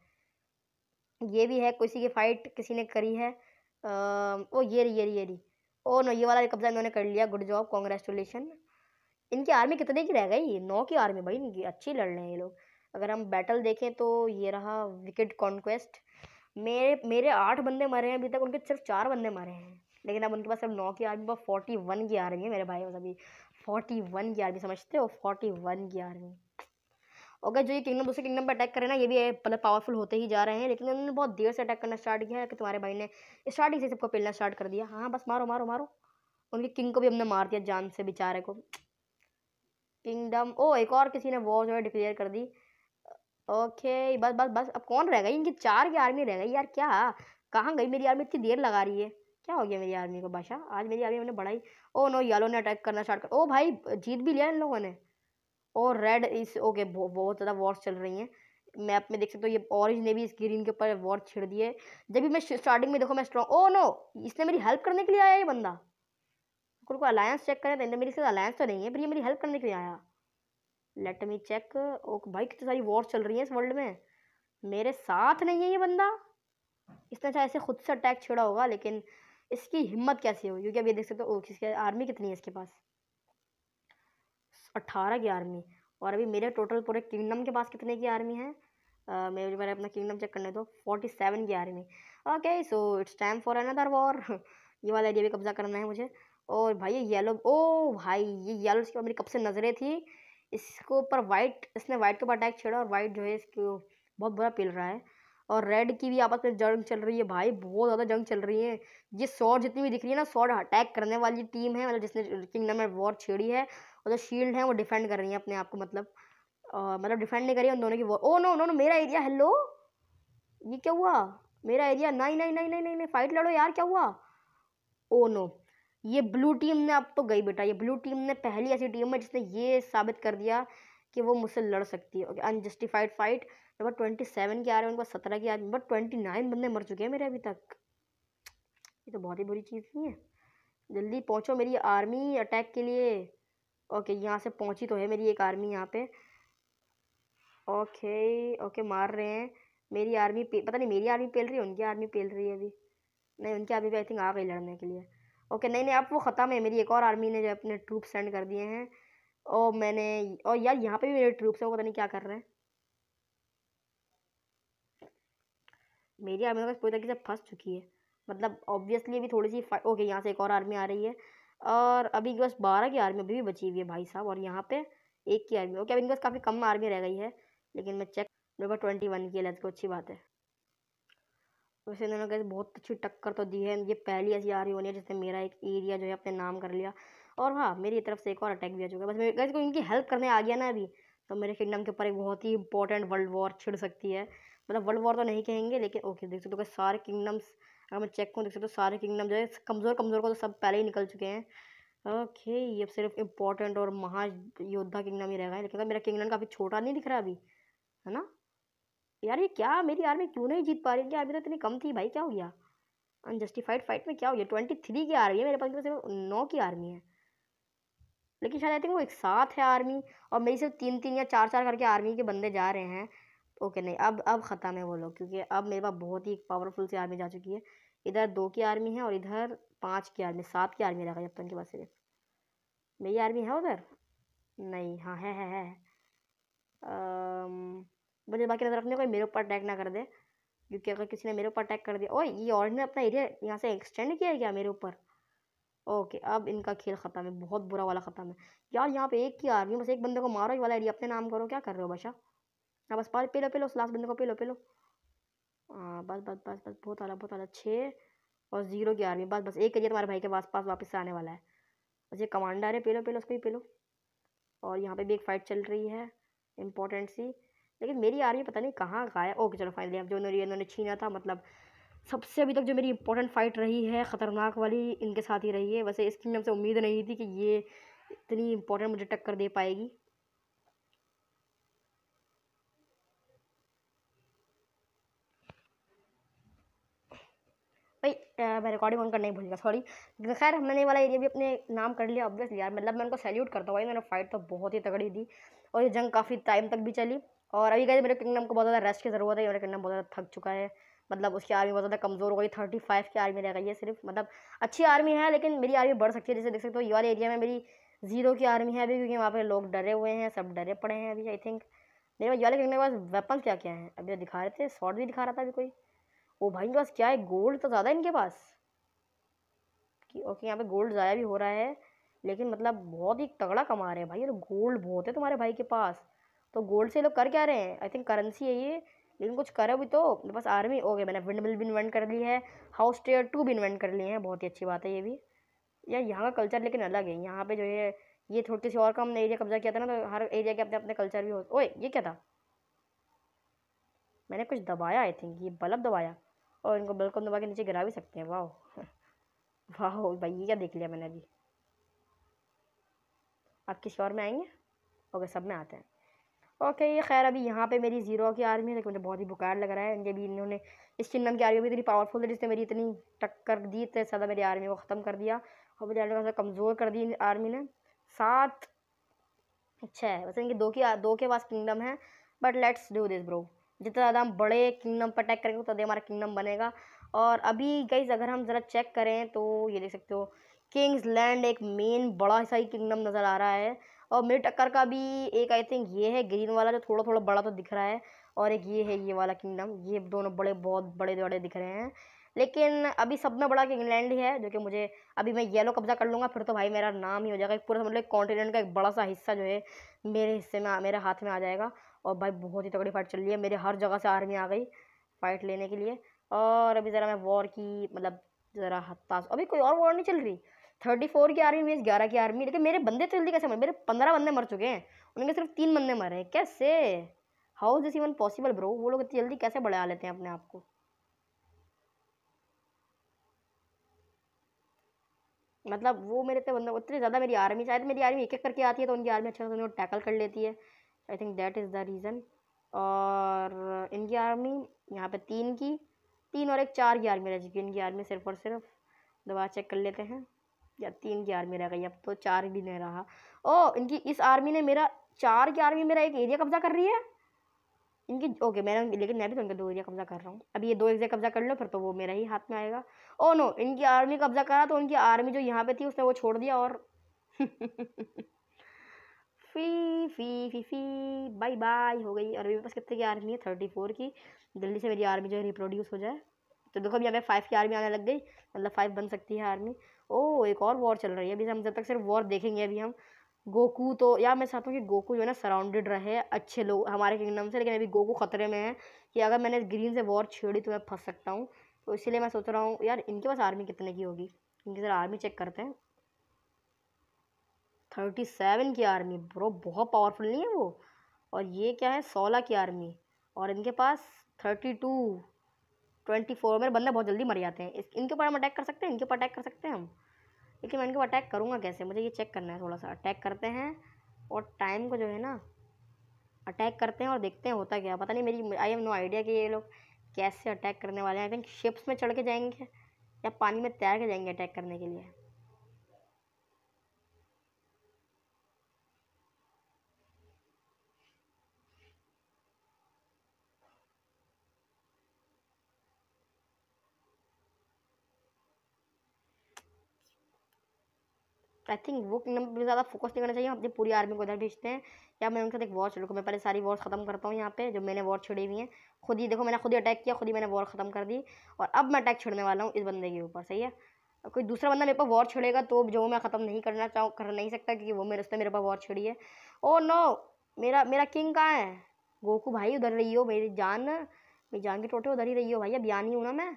A: ये भी है किसी की फ़ाइट किसी ने करी है ओ ये रही ये रही ये रही ओ नो ये वाला कब्जा इन्होंने कर लिया गुड जॉब कॉन्ग्रेचुलेशन इनकी आर्मी कितने की रह गई नौ की आर्मी भाई इनकी अच्छी लड़ रहे हैं ये लोग अगर हम बैटल देखें तो ये रहा विकेट कॉन्क्वेस्ट मेरे मेरे आठ बंदे मरे हैं अभी तक उनके सिर्फ चार बंदे मरे हैं लेकिन अब उनके पास सिर्फ नौ की आर्मी पर फोर्टी वन की आर्मी है मेरे भाई बस अभी फोर्टी वन की आर्मी समझते हो फोर्टी वन की आर्मी और जो ये किंगडम दूसरे किंगडम पर अटैक करें ना ये भी मतलब पावरफुल होते ही जा रहे हैं लेकिन उन्होंने बहुत देर से अटैक करना स्टार्ट किया है कि तुम्हारे भाई ने स्टार्टिंग से सबको पेलना स्टार्ट कर दिया हाँ बस मारो मारो मारो उनके किंग को भी हमने मार दिया जान से बेचारे को किंगडम ओ एक और किसी ने वॉर जो है डिक्लेयर कर दी ओके बस बस बस अब कौन रह गई इनकी चार की आर्मी रह गई यार क्या कहाँ गई मेरी आर्मी इतनी देर लगा रही है क्या हो गया मेरी आर्मी को बादशाह आज मेरी आर्मी मैंने बढ़ाई ओ नो यालो ने अटैक करना स्टार्ट कर ओ भाई जीत भी लिया इन लोगों ने और रेड इस ओके बहुत ज़्यादा वॉर्स चल रही हैं मैप में देख सकते हो ये ऑरेंज ने भी इस ग्रीन के ऊपर वॉर छिड़ दिए जब भी मैं स्टार्टिंग में देखो मैं स्ट्रॉन्ग ओ नो इसने मेरी हेल्प करने के लिए आया ये बंदा को अलायंस चेक करें तो मेरी साथ अलायंस तो नहीं है पर ये मेरी हेल्प करने के लिए आया लेट मी चेक ओके भाई कितनी सारी वॉर्स चल रही हैं इस वर्ल्ड में मेरे साथ नहीं है ये बंदा इसने चाहे ऐसे खुद से अटैक छेड़ा होगा लेकिन इसकी हिम्मत कैसी हो क्योंकि अब ये देख सकते हो किसके oh, आर्मी कितनी है इसके पास अट्ठारह की आर्मी और अभी मेरे टोटल पूरे किंगडम के पास कितने की आर्मी है मेरे मेरे मेरे अपना किंगडम चेक करने दो फोर्टी सेवन की army okay so it's time for another war ये वाला एरिया भी कब्जा करना है मुझे और भाई ये येलो ओ भाई ये येलो इसके मेरी कब से नज़रें थी इसके ऊपर वाइट इसने वाइट के ऊपर अटैक छेड़ा और वाइट जो है इसको बहुत बुरा पिल रहा है और रेड की भी आपस में जंग चल रही है भाई बहुत ज़्यादा जंग चल रही है ये शॉर्ट जितनी भी दिख रही है ना शॉर्ट अटैक करने वाली टीम है मतलब जिसने किंगडम में वॉर छेड़ी है और जो शील्ड है वो डिफेंड कर रही है अपने आप को मतलब आ, मतलब डिफेंड नहीं है उन दोनों की वो ओ नो नो नो मेरा एरिया हेलो ये क्या हुआ मेरा एरिया नहीं नहीं नहीं नहीं नहीं नहीं फाइट लड़ो यार क्या हुआ ओ oh नो ये ब्लू टीम ने अब तो गई बेटा ये ब्लू टीम ने पहली ऐसी टीम है जिसने ये साबित कर दिया कि वो मुझसे लड़ सकती है okay unjustified fight number twenty seven की आ रहे हैं उनको सत्रह की आ रही नंबर ट्वेंटी नाइन बंदे मर चुके हैं मेरे अभी तक ये तो बहुत ही बुरी चीज़ नहीं है जल्दी पहुँचो मेरी आर्मी अटैक के लिए ओके यहाँ से पहुँची तो है मेरी एक आर्मी यहाँ पे ओके ओके मार रहे हैं मेरी आर्मी पता नहीं मेरी आर्मी पेल रही है उनकी आर्मी पेल रही है अभी नहीं उनकी आर्मी भी आई थिंक आ गई लड़ने के लिए ओके नहीं नहीं अब वो ख़त्म है मेरी एक और आर्मी ने जो अपने ट्रूप सेंड कर दिए हैं और मैंने और यार यहाँ पे भी मेरे ट्रूप्स हैं वो पता नहीं क्या कर रहे हैं मेरी आर्मी तो पूरी तरीके से फंस चुकी है मतलब ऑब्वियसली अभी थोड़ी सी ओके यहाँ से एक और आर्मी आ रही है और अभी इनके पास बारह की आर्मी अभी भी बची हुई है भाई साहब और यहाँ पे एक की आर्मी ओके अभी इनके पास काफ़ी कम आर्मी रह गई है लेकिन मैं चेक मेरे पास ट्वेंटी वन की लेट्स को अच्छी बात है वैसे इन्होंने कैसे बहुत अच्छी टक्कर तो दी है ये पहली ऐसी आर्मी होनी है जिसने मेरा एक एरिया जो है अपने नाम कर लिया और हाँ मेरी तरफ से एक और अटैक भी आ चुका है बस मेरे कैसे को इनकी हेल्प करने आ गया ना अभी तो मेरे किंगडम के ऊपर एक बहुत ही इंपॉर्टेंट वर्ल्ड वॉर छिड़ सकती है मतलब वर्ल्ड वॉर तो नहीं कहेंगे लेकिन ओके देख सकते हो सारे किंगडम्स अगर मैं चेक करूँ देख सकते हो सारे किंगडम जो है कमज़ोर कमज़ोर को तो सब पहले ही निकल चुके हैं ओके ये सिर्फ इम्पोर्टेंट और महायोद्धा किंगडम ही रहेगा लेकिन मेरा किंगडम काफ़ी छोटा नहीं दिख रहा अभी है ना यार ये क्या मेरी आर्मी क्यों नहीं जीत पा रही क्या अभी तो इतनी कम थी भाई क्या हो गया अनजस्टिफाइड फाइट में क्या हो गया ट्वेंटी थ्री की आर्मी है मेरे पास तो सिर्फ नौ की आर्मी है लेकिन शायद आई थिंक वो एक साथ है आर्मी और मेरी सिर्फ तीन तीन या चार चार करके आर्मी के बंदे जा रहे हैं ओके नहीं अब अब ख़त्म है वो लोग क्योंकि अब मेरे पास बहुत ही पावरफुल सी आर्मी जा चुकी है इधर दो की आर्मी है और इधर पाँच की आर्मी सात की आर्मी रखा जब तक उनके पास सिर्फ मेरी आर्मी है उधर नहीं हाँ है है है मुझे बाकी नजर रखने कोई मेरे ऊपर अटैक ना कर दे क्योंकि अगर किसी ने मेरे ऊपर अटैक कर दिया ओए ये और ने अपना एरिया यहाँ से एक्सटेंड किया है क्या मेरे ऊपर ओके अब इनका खेल ख़त्म है बहुत बुरा वाला ख़त्म है यार यहाँ पे एक की आर्मी बस एक बंदे को मारो ये वाला एरिया अपने नाम करो क्या कर रहे हो बशा हाँ बस पानी पेलो लो लास्ट बंदे को पेलो पेलो लो हाँ बस बस बस बस बहुत आला बहुत आला छः और ज़ीरो ग्यारहवीं बस बस एक करिए तुम्हारे भाई के पास पास वापस आने वाला है बस ये कमांडर है पेलो पेलो उसको ही पी लो और यहाँ पे भी एक फ़ाइट चल रही है इंपॉर्टेंट सी लेकिन मेरी आर्मी पता नहीं कहाँ गाया ओके चलो फाइनली अब जो इन्होंने छीना था मतलब सबसे अभी तक जो मेरी इंपॉर्टेंट फ़ाइट रही है ख़तरनाक वाली इनके साथ ही रही है वैसे इसकी मैं हमसे उम्मीद नहीं थी कि ये इतनी इंपॉर्टेंट मुझे टक्कर दे पाएगी भाई मैं रिकॉर्डिंग ऑन करना ही भूल गया सॉरी खैर मैंने वाला एरिया भी अपने नाम कर लिया ऑब्वियसली यार मतलब मैं उनको सैल्यूट करता हूँ भाई मैंने फाइट तो बहुत ही तगड़ी दी और ये जंग काफ़ी टाइम तक भी चली और अभी कहते मेरे किंगडम को बहुत ज़्यादा रेस्ट की ज़रूरत है मेरा किंगडम बहुत ज़्यादा थक चुका है मतलब उसकी आर्मी बहुत ज़्यादा कमज़ोर हो गई थर्टी फाइव की आर्मी रह गई है सिर्फ मतलब अच्छी आर्मी है लेकिन मेरी आर्मी बढ़ सकती है जैसे देख सकते हो ये वाले एरिया में मेरी जीरो की आर्मी है अभी क्योंकि वहाँ पर लोग डरे हुए हैं सब डरे पड़े हैं अभी आई थिंक मेरे पास ये वाले किंगडम के पास वेपन क्या क्या है अभी तो दिखा रहे थे शॉर्ट भी दिखा रहा था अभी कोई ओ भाई इनके पास क्या है गोल्ड तो ज़्यादा है इनके पास कि ओके यहाँ पे गोल्ड ज़ाया भी हो रहा है लेकिन मतलब बहुत ही तगड़ा कमा रहे हैं भाई अरे गोल्ड बहुत है तुम्हारे भाई के पास तो गोल्ड से लोग कर क्या रहे हैं आई थिंक करेंसी है ये लेकिन कुछ करे भी तो मेरे पास आर्मी ओके मैंने विंड मिल भी इन्वेंट कर ली है हाउस टेयर टू भी इन्वेंट कर लिए हैं बहुत ही अच्छी बात है ये भी यार यहाँ का कल्चर लेकिन अलग है यहाँ पे जो है ये थोड़ी सी और कम एरिया कब्जा किया था ना तो हर एरिया के अपने अपने कल्चर भी हो ओए ये क्या था मैंने कुछ दबाया आई थिंक ये बल्ब दबाया और इनको बल्ब को दबा के नीचे गिरा भी सकते हैं वाह [laughs] वाह भाई ये क्या देख लिया मैंने अभी आप किस और में आएंगे ओके सब में आते हैं ओके ये खैर अभी यहाँ पे मेरी जीरो की आर्मी है लेकिन मुझे बहुत ही बुखार लग रहा है इनके भी इन्होंने इस चिन्नम की आर्मी भी इतनी पावरफुल है जिसने मेरी इतनी टक्कर दी थे ज़्यादा मेरी आर्मी को ख़त्म कर दिया और मुझे आर्मी कमज़ोर कर दी आर्मी ने सात अच्छा है वैसे इनकी दो की दो के पास किंगडम है but let's do this bro जितना ज़्यादा हम बड़े किंगडम पर अटैक करेंगे उतना ज़्यादा हमारा किंगडम बनेगा और अभी गाइज अगर हम ज़रा चेक करें तो ये देख सकते हो किंग्स लैंड एक मेन बड़ा सा ही किंगडम नज़र आ रहा है और मेरे टक्कर का भी एक आई थिंक ये है ग्रीन वाला जो थोड़ा थोड़ा बड़ा तो दिख रहा है और एक ये है ये वाला किंगडम ये दोनों बड़े बहुत बड़े बड़े दिख रहे हैं लेकिन अभी सब में बड़ा किंगलैंड ही है जो कि मुझे अभी मैं येलो कब्जा कर लूँगा फिर तो भाई मेरा नाम ही हो जाएगा पूरा मतलब कॉन्टिनेंट का एक बड़ा सा हिस्सा जो है मेरे हिस्से में मेरे हाथ में आ जाएगा और भाई बहुत ही तगड़ी फाइट चल रही है मेरे हर जगह से आर्मी आ गई फाइट लेने के लिए और अभी ज़रा मैं वॉर की मतलब ज़रा हत्तास अभी कोई और वॉर नहीं चल रही थर्टी फोर की आर्मी मीन्स ग्यारह की आर्मी लेकिन मेरे बंदे तो जल्दी कैसे मरे मेरे पंद्रह बंदे मर चुके हैं उनके सिर्फ तीन बंदे मरे हैं कैसे how is this even possible bro वो लोग इतनी जल्दी कैसे बढ़ा लेते हैं अपने आप को मतलब वो मेरे इतने बंदे उतने ज़्यादा मेरी आर्मी शायद मेरी आर्मी एक एक करके आती है तो उनकी आर्मी अच्छा से उन्हें टैकल कर लेती है I think that is the reason और इनकी आर्मी यहाँ पे तीन की तीन और एक चार की आर्मी रह चुकी है इनकी आर्मी सिर्फ और सिर्फ दोबारा चेक कर लेते हैं या तीन की आर्मी रह गई अब तो चार भी नहीं रहा ओ इनकी इस आर्मी ने मेरा चार की आर्मी मेरा एक एरिया कब्जा कर रही है इनकी ओके मैंने लेकिन मैं भी तो इनका दो एरिया कब्जा कर रहा हूँ अभी ये दो एरिया कब्जा कर लो फिर तो वो मेरा ही हाथ में आएगा ओ नो इनकी आर्मी कब्जा करा तो उनकी आर्मी जो यहाँ पे थी उसने वो छोड़ दिया और [laughs] फी फी फी फी बाय बाय हो गई और अभी मेरे पास कितने की आर्मी है थर्टी फोर की जल्दी से मेरी आर्मी जो है रिप्रोड्यूस हो जाए तो देखो अभी हमें फाइव की आर्मी आने लग गई मतलब फाइव बन सकती है आर्मी ओ एक और वॉर चल रही है अभी हम जब तक सिर्फ वॉर देखेंगे अभी हम गोकू तो यार मैं चाहता हूँ कि गोकू जो है ना सराउंडेड रहे अच्छे लोग हमारे किंगडम से लेकिन अभी गोकू ख़तरे में है कि अगर मैंने ग्रीन से वॉर छेड़ी तो मैं फंस सकता हूँ तो इसीलिए मैं सोच रहा हूँ यार इनके पास आर्मी कितने की होगी इनकी ज़रा आर्मी चेक करते हैं थर्टी सेवन की आर्मी ब्रो बहुत पावरफुल नहीं है वो और ये क्या है सोलह की आर्मी और इनके पास थर्टी टू ट्वेंटी फोर मेरे बंदे बहुत जल्दी मर जाते हैं इस इनके ऊपर हम अटैक कर सकते हैं इनके ऊपर अटैक कर सकते हैं हम लेकिन मैं इनके ऊपर अटैक करूँगा कैसे मुझे ये चेक करना है थोड़ा सा अटैक करते हैं और टाइम को जो है ना अटैक करते हैं और देखते हैं होता क्या पता नहीं मेरी आई एम नो आइडिया कि ये लोग कैसे अटैक करने वाले हैं आई थिंक शिप्स में चढ़ के जाएंगे या पानी में तैर के जाएंगे अटैक करने के लिए आई थिंक वो किंगडम पर ज़्यादा फोकस नहीं करना चाहिए हम अपनी पूरी आर्मी को उधर भेजते हैं या मैं उनके साथ एक वॉर छेड़ू मैं पहले सारी वॉर्स ख़त्म करता हूँ यहाँ पे जो मैंने वॉर छोड़ी हुई हैं खुद ही देखो मैंने खुद ही अटैक किया खुद ही मैंने वॉर ख़त्म कर दी और अब मैं अटैक छोड़ने वाला हूँ इस बंदे के ऊपर सही है कोई दूसरा बंदा मेरे पर वॉर छोड़ेगा तो जो मैं ख़त्म नहीं करना चाहूँ कर नहीं सकता क्योंकि वो मेरे उसने मेरे पास वॉर छोड़ी है ओ oh नो मेरा मेरा किंग कहाँ है गोकू भाई उधर रही हो मेरी जान मेरी जान के टोटे उधर ही रही हो भाई अब नहीं हूँ ना मैं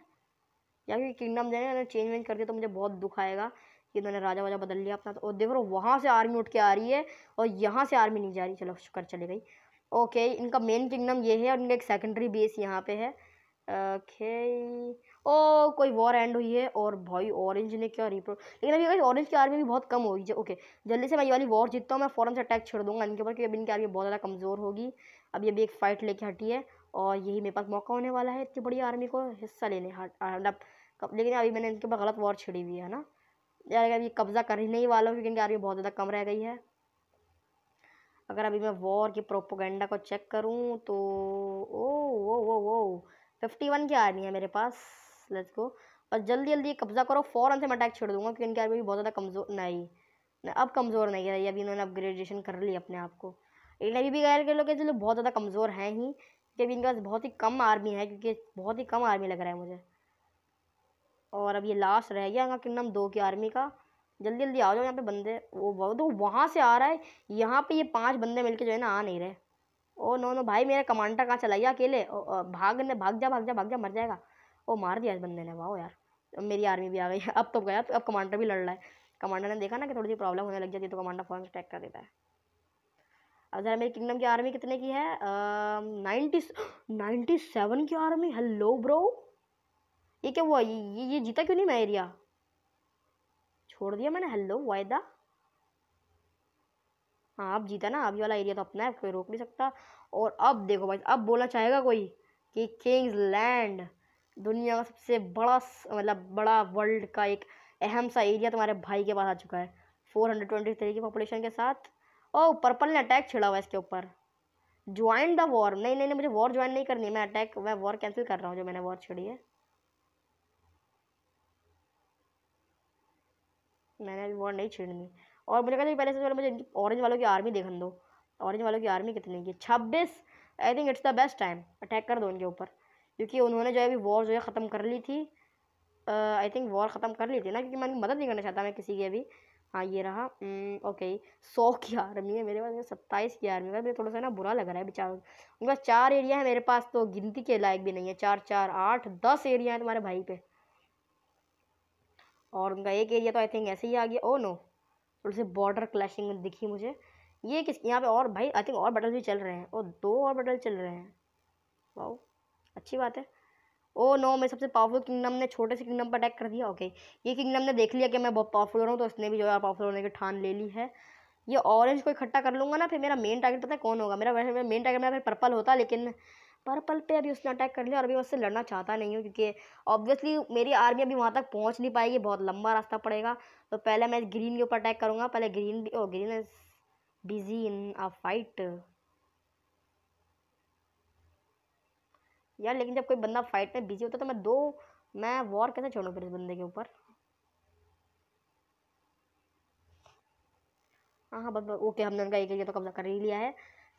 A: या फिर किंगडम देने चेंज वेंज करके तो मुझे बहुत दुख आएगा कि इन्होंने राजा वाजा बदल लिया अपना तो और देख रो वहाँ से आर्मी उठ के आ रही है और यहाँ से आर्मी नहीं जा रही चलो शुक्र चली गई ओके इनका मेन किंगडम ये है और इनका एक सेकेंडरी बेस यहाँ पे है ओके ओ कोई वॉर एंड हुई है और भाई ऑरेंज ने क्या रिपोर्ट लेकिन अभी ऑरेंज की आर्मी भी बहुत कम होगी ओके जल्दी से मैं ये वाली वॉर जीतता हूँ मैं फ़ौरन से अटैक छोड़ दूंगा इनके ऊपर क्योंकि अभी इनकी आर्मी बहुत ज़्यादा कमज़ोर होगी अभी अभी एक फ़ाइट लेके हटी है और यही मेरे पास मौका होने वाला है इतनी बड़ी आर्मी को हिस्सा लेने हट लेकिन अभी मैंने इनके ऊपर गलत वॉर छिड़ी हुई है ना यार अभी कब्ज़ा कर ही नहीं वाला हूँ क्योंकि आर्मी बहुत ज़्यादा कम रह गई है अगर अभी मैं वॉर की प्रोपोगेंडा को चेक करूँ तो ओ वो वो वो फिफ्टी वन की आर्मी है मेरे पास लेट्स गो बस जल्दी जल्दी कब्ज़ा करो फ़ौरन से मैं अटैक छेड़ दूंगा क्योंकि इनकी आर्मी बहुत ज़्यादा कमज़ोर नहीं अब कमज़ोर नहीं है अभी इन्होंने अपग्रेडेशन कर ली अपने आप को लेकिन अभी भी गैर के लोग बहुत ज़्यादा कमज़ोर हैं ही क्योंकि इनके पास बहुत ही कम आर्मी है क्योंकि बहुत ही कम आर्मी लग रहा है मुझे और अब ये लास्ट रह गया यहाँ किंगडम दो की आर्मी का जल्दी जल्दी आ जाओ यहाँ पे बंदे वो तो वहाँ से आ रहा है यहाँ पे ये पांच बंदे मिलके जो है ना आ नहीं रहे ओ नो नो भाई मेरा कमांडर कहाँ चला गया अकेले भाग ने भाग जा भाग जा भाग जा मर जाएगा ओ मार दिया इस बंदे ने वाह यार मेरी आर्मी भी आ गई अब तो गया तो अब कमांडर भी लड़ रहा है कमांडर ने देखा ना कि थोड़ी सी प्रॉब्लम होने लग जाती है तो कमांडर फॉर्म अटैक कर देता है अब ज़रा मेरी किंगडम की आर्मी कितने की है नाइन्टी नाइन्टी सेवन की आर्मी हेलो ब्रो ये क्या हुआ ये ये, ये जीता क्यों नहीं मैं एरिया छोड़ दिया मैंने हेलो वायदा हाँ आप जीता ना अभी वाला एरिया तो अपना है कोई रोक नहीं सकता और अब देखो भाई अब बोला चाहेगा कोई कि किंग्स लैंड दुनिया का सबसे बड़ा मतलब बड़ा वर्ल्ड का एक अहम सा एरिया तुम्हारे भाई के पास आ चुका है फोर हंड्रेड ट्वेंटी थ्री की पॉपुलेशन के साथ ओ पर्पल ने अटैक छिड़ा हुआ इसके ऊपर ज्वाइन द वॉर नहीं नहीं नहीं मुझे वॉर ज्वाइन नहीं करनी मैं अटैक मैं वॉर कैंसिल कर रहा हूँ जो मैंने वॉर छिड़ी है मैंने वो नहीं छेड़नी और मुझे कहते पहले से पहले मुझे ऑरेंज वालों की आर्मी देखन दो ऑरेंज वालों की आर्मी कितनी की छब्बीस I think it's the best time attack कर दो उनके ऊपर क्योंकि उन्होंने जो है अभी वॉर जो है ख़त्म कर ली थी आई थिंक वॉर ख़त्म कर ली थी ना क्योंकि मैं उनकी मदद नहीं करना चाहता मैं किसी की अभी हाँ ये रहा ओके सौ की आर्मी है मेरे पास सत्ताईस की आर्मी का मुझे थोड़ा सा ना बुरा लग रहा है बेचारों उनके पास चार एरिया है मेरे पास तो गिनती के लायक भी नहीं है चार चार आठ दस एरिया है तुम्हारे भाई पे और उनका एक एरिया तो आई थिंक ऐसे ही आ गया ओ नो थोड़ी सी बॉर्डर क्लैशिंग दिखी मुझे ये किस यहाँ पे और भाई आई थिंक और बटल भी चल रहे हैं और दो और बटल चल रहे हैं वाह अच्छी बात है ओ नो मैं सबसे पावरफुल किंगडम ने छोटे से किंगडम पर अटैक कर दिया ओके ये किंगडम ने देख लिया कि मैं बहुत पावरफुल हो रहा हूँ तो उसने भी जो है पावरफुल होने की ठान ले ली है ये ऑरेंज को इकट्ठा कर लूँगा ना फिर मेरा मेन टारगेट पता है कौन होगा मेरा वैसे मेरा मेन टारगेट मेरा फिर पर्पल होता लेकिन पर्पल पे अभी उसने अटैक कर लिया और अभी उससे लड़ना चाहता नहीं हूँ क्योंकि ऑब्वियसली मेरी आर्मी अभी वहाँ तक पहुँच नहीं पाएगी बहुत लंबा रास्ता पड़ेगा तो पहले मैं ग्रीन के ऊपर अटैक करूँगा पहले ग्रीन भी oh green is busy in a fight यार लेकिन जब कोई बंदा फाइट में बिजी होता है तो मैं दो मैं वॉर कैसे छोड़ूँ फिर इस बंदे के ऊपर हाँ हाँ बस ओके हमने उनका एक एरिया तो कब्जा कर ही लिया है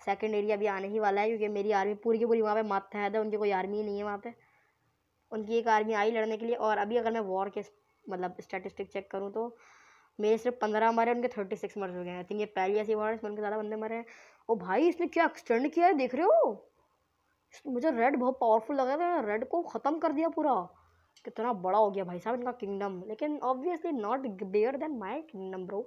A: सेकंड एरिया भी आने ही वाला है क्योंकि मेरी आर्मी पूरी की पूरी वहाँ पे मात है तो उनकी कोई आर्मी ही नहीं है वहाँ पे उनकी एक आर्मी आई लड़ने के लिए और अभी अगर मैं वॉर के मतलब स्टैटिस्टिक चेक करूँ तो मेरे सिर्फ पंद्रह मरे उनके थर्टी सिक्स मर चुके हैं थिंक ये पहली ऐसी वॉर है इसमें उनके ज़्यादा बंदे मरे हैं ओ भाई इसने क्या एक्सटेंड किया है देख रहे हो मुझे रेड बहुत पावरफुल लगा था रेड को ख़त्म कर दिया पूरा कितना बड़ा हो गया भाई साहब इनका किंगडम लेकिन obviously not better than my kingdom bro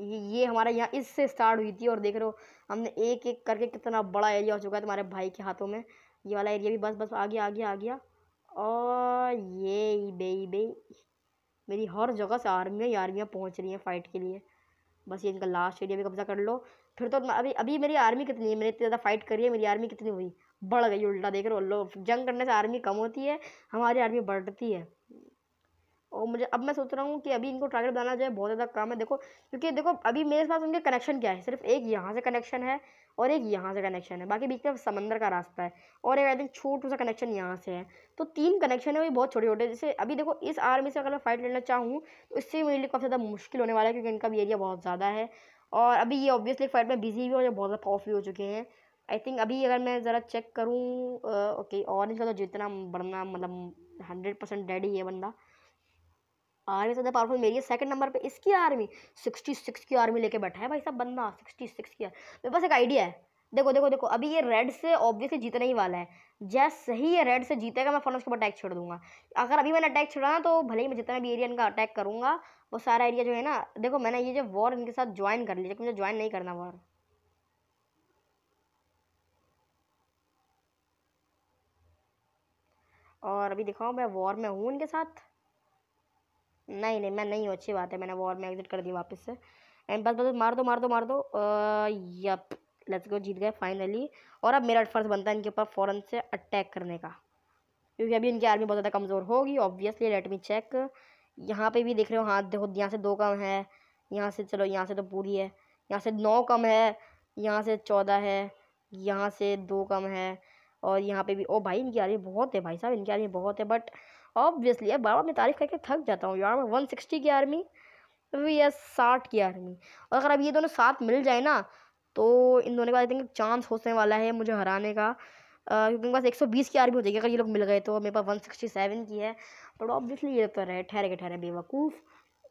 A: ये ये हमारे यहाँ इससे स्टार्ट हुई थी और देख रहे हो हमने एक एक करके कितना बड़ा एरिया हो चुका है तुम्हारे भाई के हाथों में ये वाला एरिया भी बस बस आ गया आ गया आ गया और ये बे बे मेरी हर जगह से आर्मियाँ ही आर्मियाँ पहुँच रही हैं फाइट के लिए बस ये इनका लास्ट एरिया भी कब्जा कर लो फिर तो अभी अभी मेरी आर्मी कितनी है मैंने इतनी ज़्यादा फाइट करी है मेरी आर्मी कितनी हुई बढ़ गई उल्टा देख रहे हो लो जंग करने से आर्मी कम होती है हमारी आर्मी बढ़ती है और मुझे अब मैं सोच रहा हूँ कि अभी इनको टारगेट बनाना जो है बहुत ज़्यादा काम है देखो क्योंकि देखो अभी मेरे पास उनके कनेक्शन क्या है सिर्फ एक यहाँ से कनेक्शन है और एक यहाँ से कनेक्शन है बाकी बीच में समंदर का रास्ता है और एक आई थिंक छोटू सा कनेक्शन यहाँ से है तो तीन कनेक्शन है वो बहुत छोटे छोटे जैसे अभी देखो इस आर्मी से अगर मैं फ़ाइट लेना चाहूँ तो इससे मेरे लिए काफ़ी ज़्यादा मुश्किल होने वाला है क्योंकि इनका भी एरिया बहुत ज़्यादा है और अभी ये ऑब्वियसली फाइट में बिजी भी और बहुत ज़्यादा पावरफुल हो चुके हैं आई थिंक अभी अगर मैं ज़रा चेक करूँ ओके और इनका तो जितना बढ़ना मतलब हंड्रेड परसेंट डेड ही है बंदा आर्मी सबसे पावरफुल मेरी है सेकंड नंबर पे इसकी आर्मी सिक्सटी सिक्स की आर्मी लेके बैठा है भाई साहब बंदा सिक्सटी सिक्स की मेरे पास एक आइडिया है देखो देखो देखो अभी ये रेड से ऑब्वियसली जीतने ही वाला है जैसे ही ये रेड से जीतेगा मैं फोन उसके ऊपर अटैक छोड़ दूंगा अगर अभी मैंने अटैक छोड़ा ना तो भले ही मैं जितना भी एरिया इनका अटैक करूँगा वो सारा एरिया जो है ना देखो मैंने ये जो वॉर इनके साथ ज्वाइन कर लिया मुझे ज्वाइन नहीं करना वॉर और अभी दिखाओ मैं वॉर में हूँ इनके साथ नहीं नहीं मैं नहीं हूँ अच्छी बात है मैंने वॉर में एग्जिट कर दी वापस से एंड बस बस मार दो मार दो मार दो यप लेट्स गो जीत गए फाइनली और अब मेरा फर्ज बनता है इनके ऊपर फ़ौरन से अटैक करने का क्योंकि अभी इनकी आर्मी बहुत ज़्यादा कमज़ोर होगी ऑब्वियसली लेट मी चेक यहाँ पे भी देख रहे हो हाँ देखो यहाँ से दो कम है यहाँ से चलो यहाँ से तो पूरी है यहाँ से नौ कम है यहाँ से चौदह है यहाँ से दो कम है और यहाँ पे भी ओ भाई इनकी आर्मी बहुत है भाई साहब इनकी आर्मी बहुत है बट ऑब्वियसली अब बाबा मैं तारीफ़ करके थक जाता हूँ यार मैं वन सिक्सटी की आर्मी वी एस साठ की आर्मी और अगर अब ये दोनों साथ मिल जाए ना तो इन दोनों के बाद आई थिंक चांस होने वाला है मुझे हराने का क्योंकि मेरे पास एक सौ बीस की आर्मी हो जाएगी अगर ये लोग मिल गए तो मेरे पास वन सिक्सटी सेवन की है बट ऑब्वियसली ये तो रहे ठहरे के ठहरे बेवकूफ़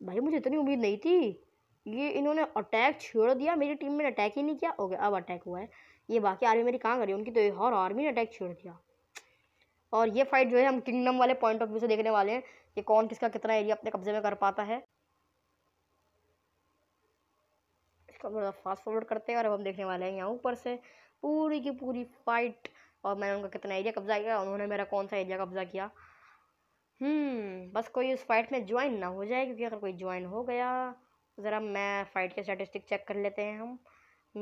A: भाई मुझे इतनी उम्मीद नहीं थी ये इन्होंने अटैक छेड़ दिया मेरी टीम में अटैक ही नहीं किया ओके अब अटैक हुआ है ये बाकी आर्मी मेरी कहाँ करी उनकी तो एक और आर्मी ने अटैक छेड़ दिया और ये फाइट जो है हम किंगडम वाले पॉइंट ऑफ व्यू से देखने वाले हैं कि कौन किसका कितना एरिया अपने कब्जे में कर पाता है इसको थोड़ा फास्ट फॉरवर्ड करते हैं और अब हम देखने वाले हैं यहाँ ऊपर से पूरी की पूरी फाइट और मैंने उनका कितना एरिया कब्जा किया उन्होंने मेरा कौन सा एरिया कब्जा किया हम्म, बस कोई उस फाइट में ज्वाइन ना हो जाए क्योंकि अगर कोई ज्वाइन हो गया ज़रा मैं फ़ाइट के स्टैटिस्टिक चेक कर लेते हैं हम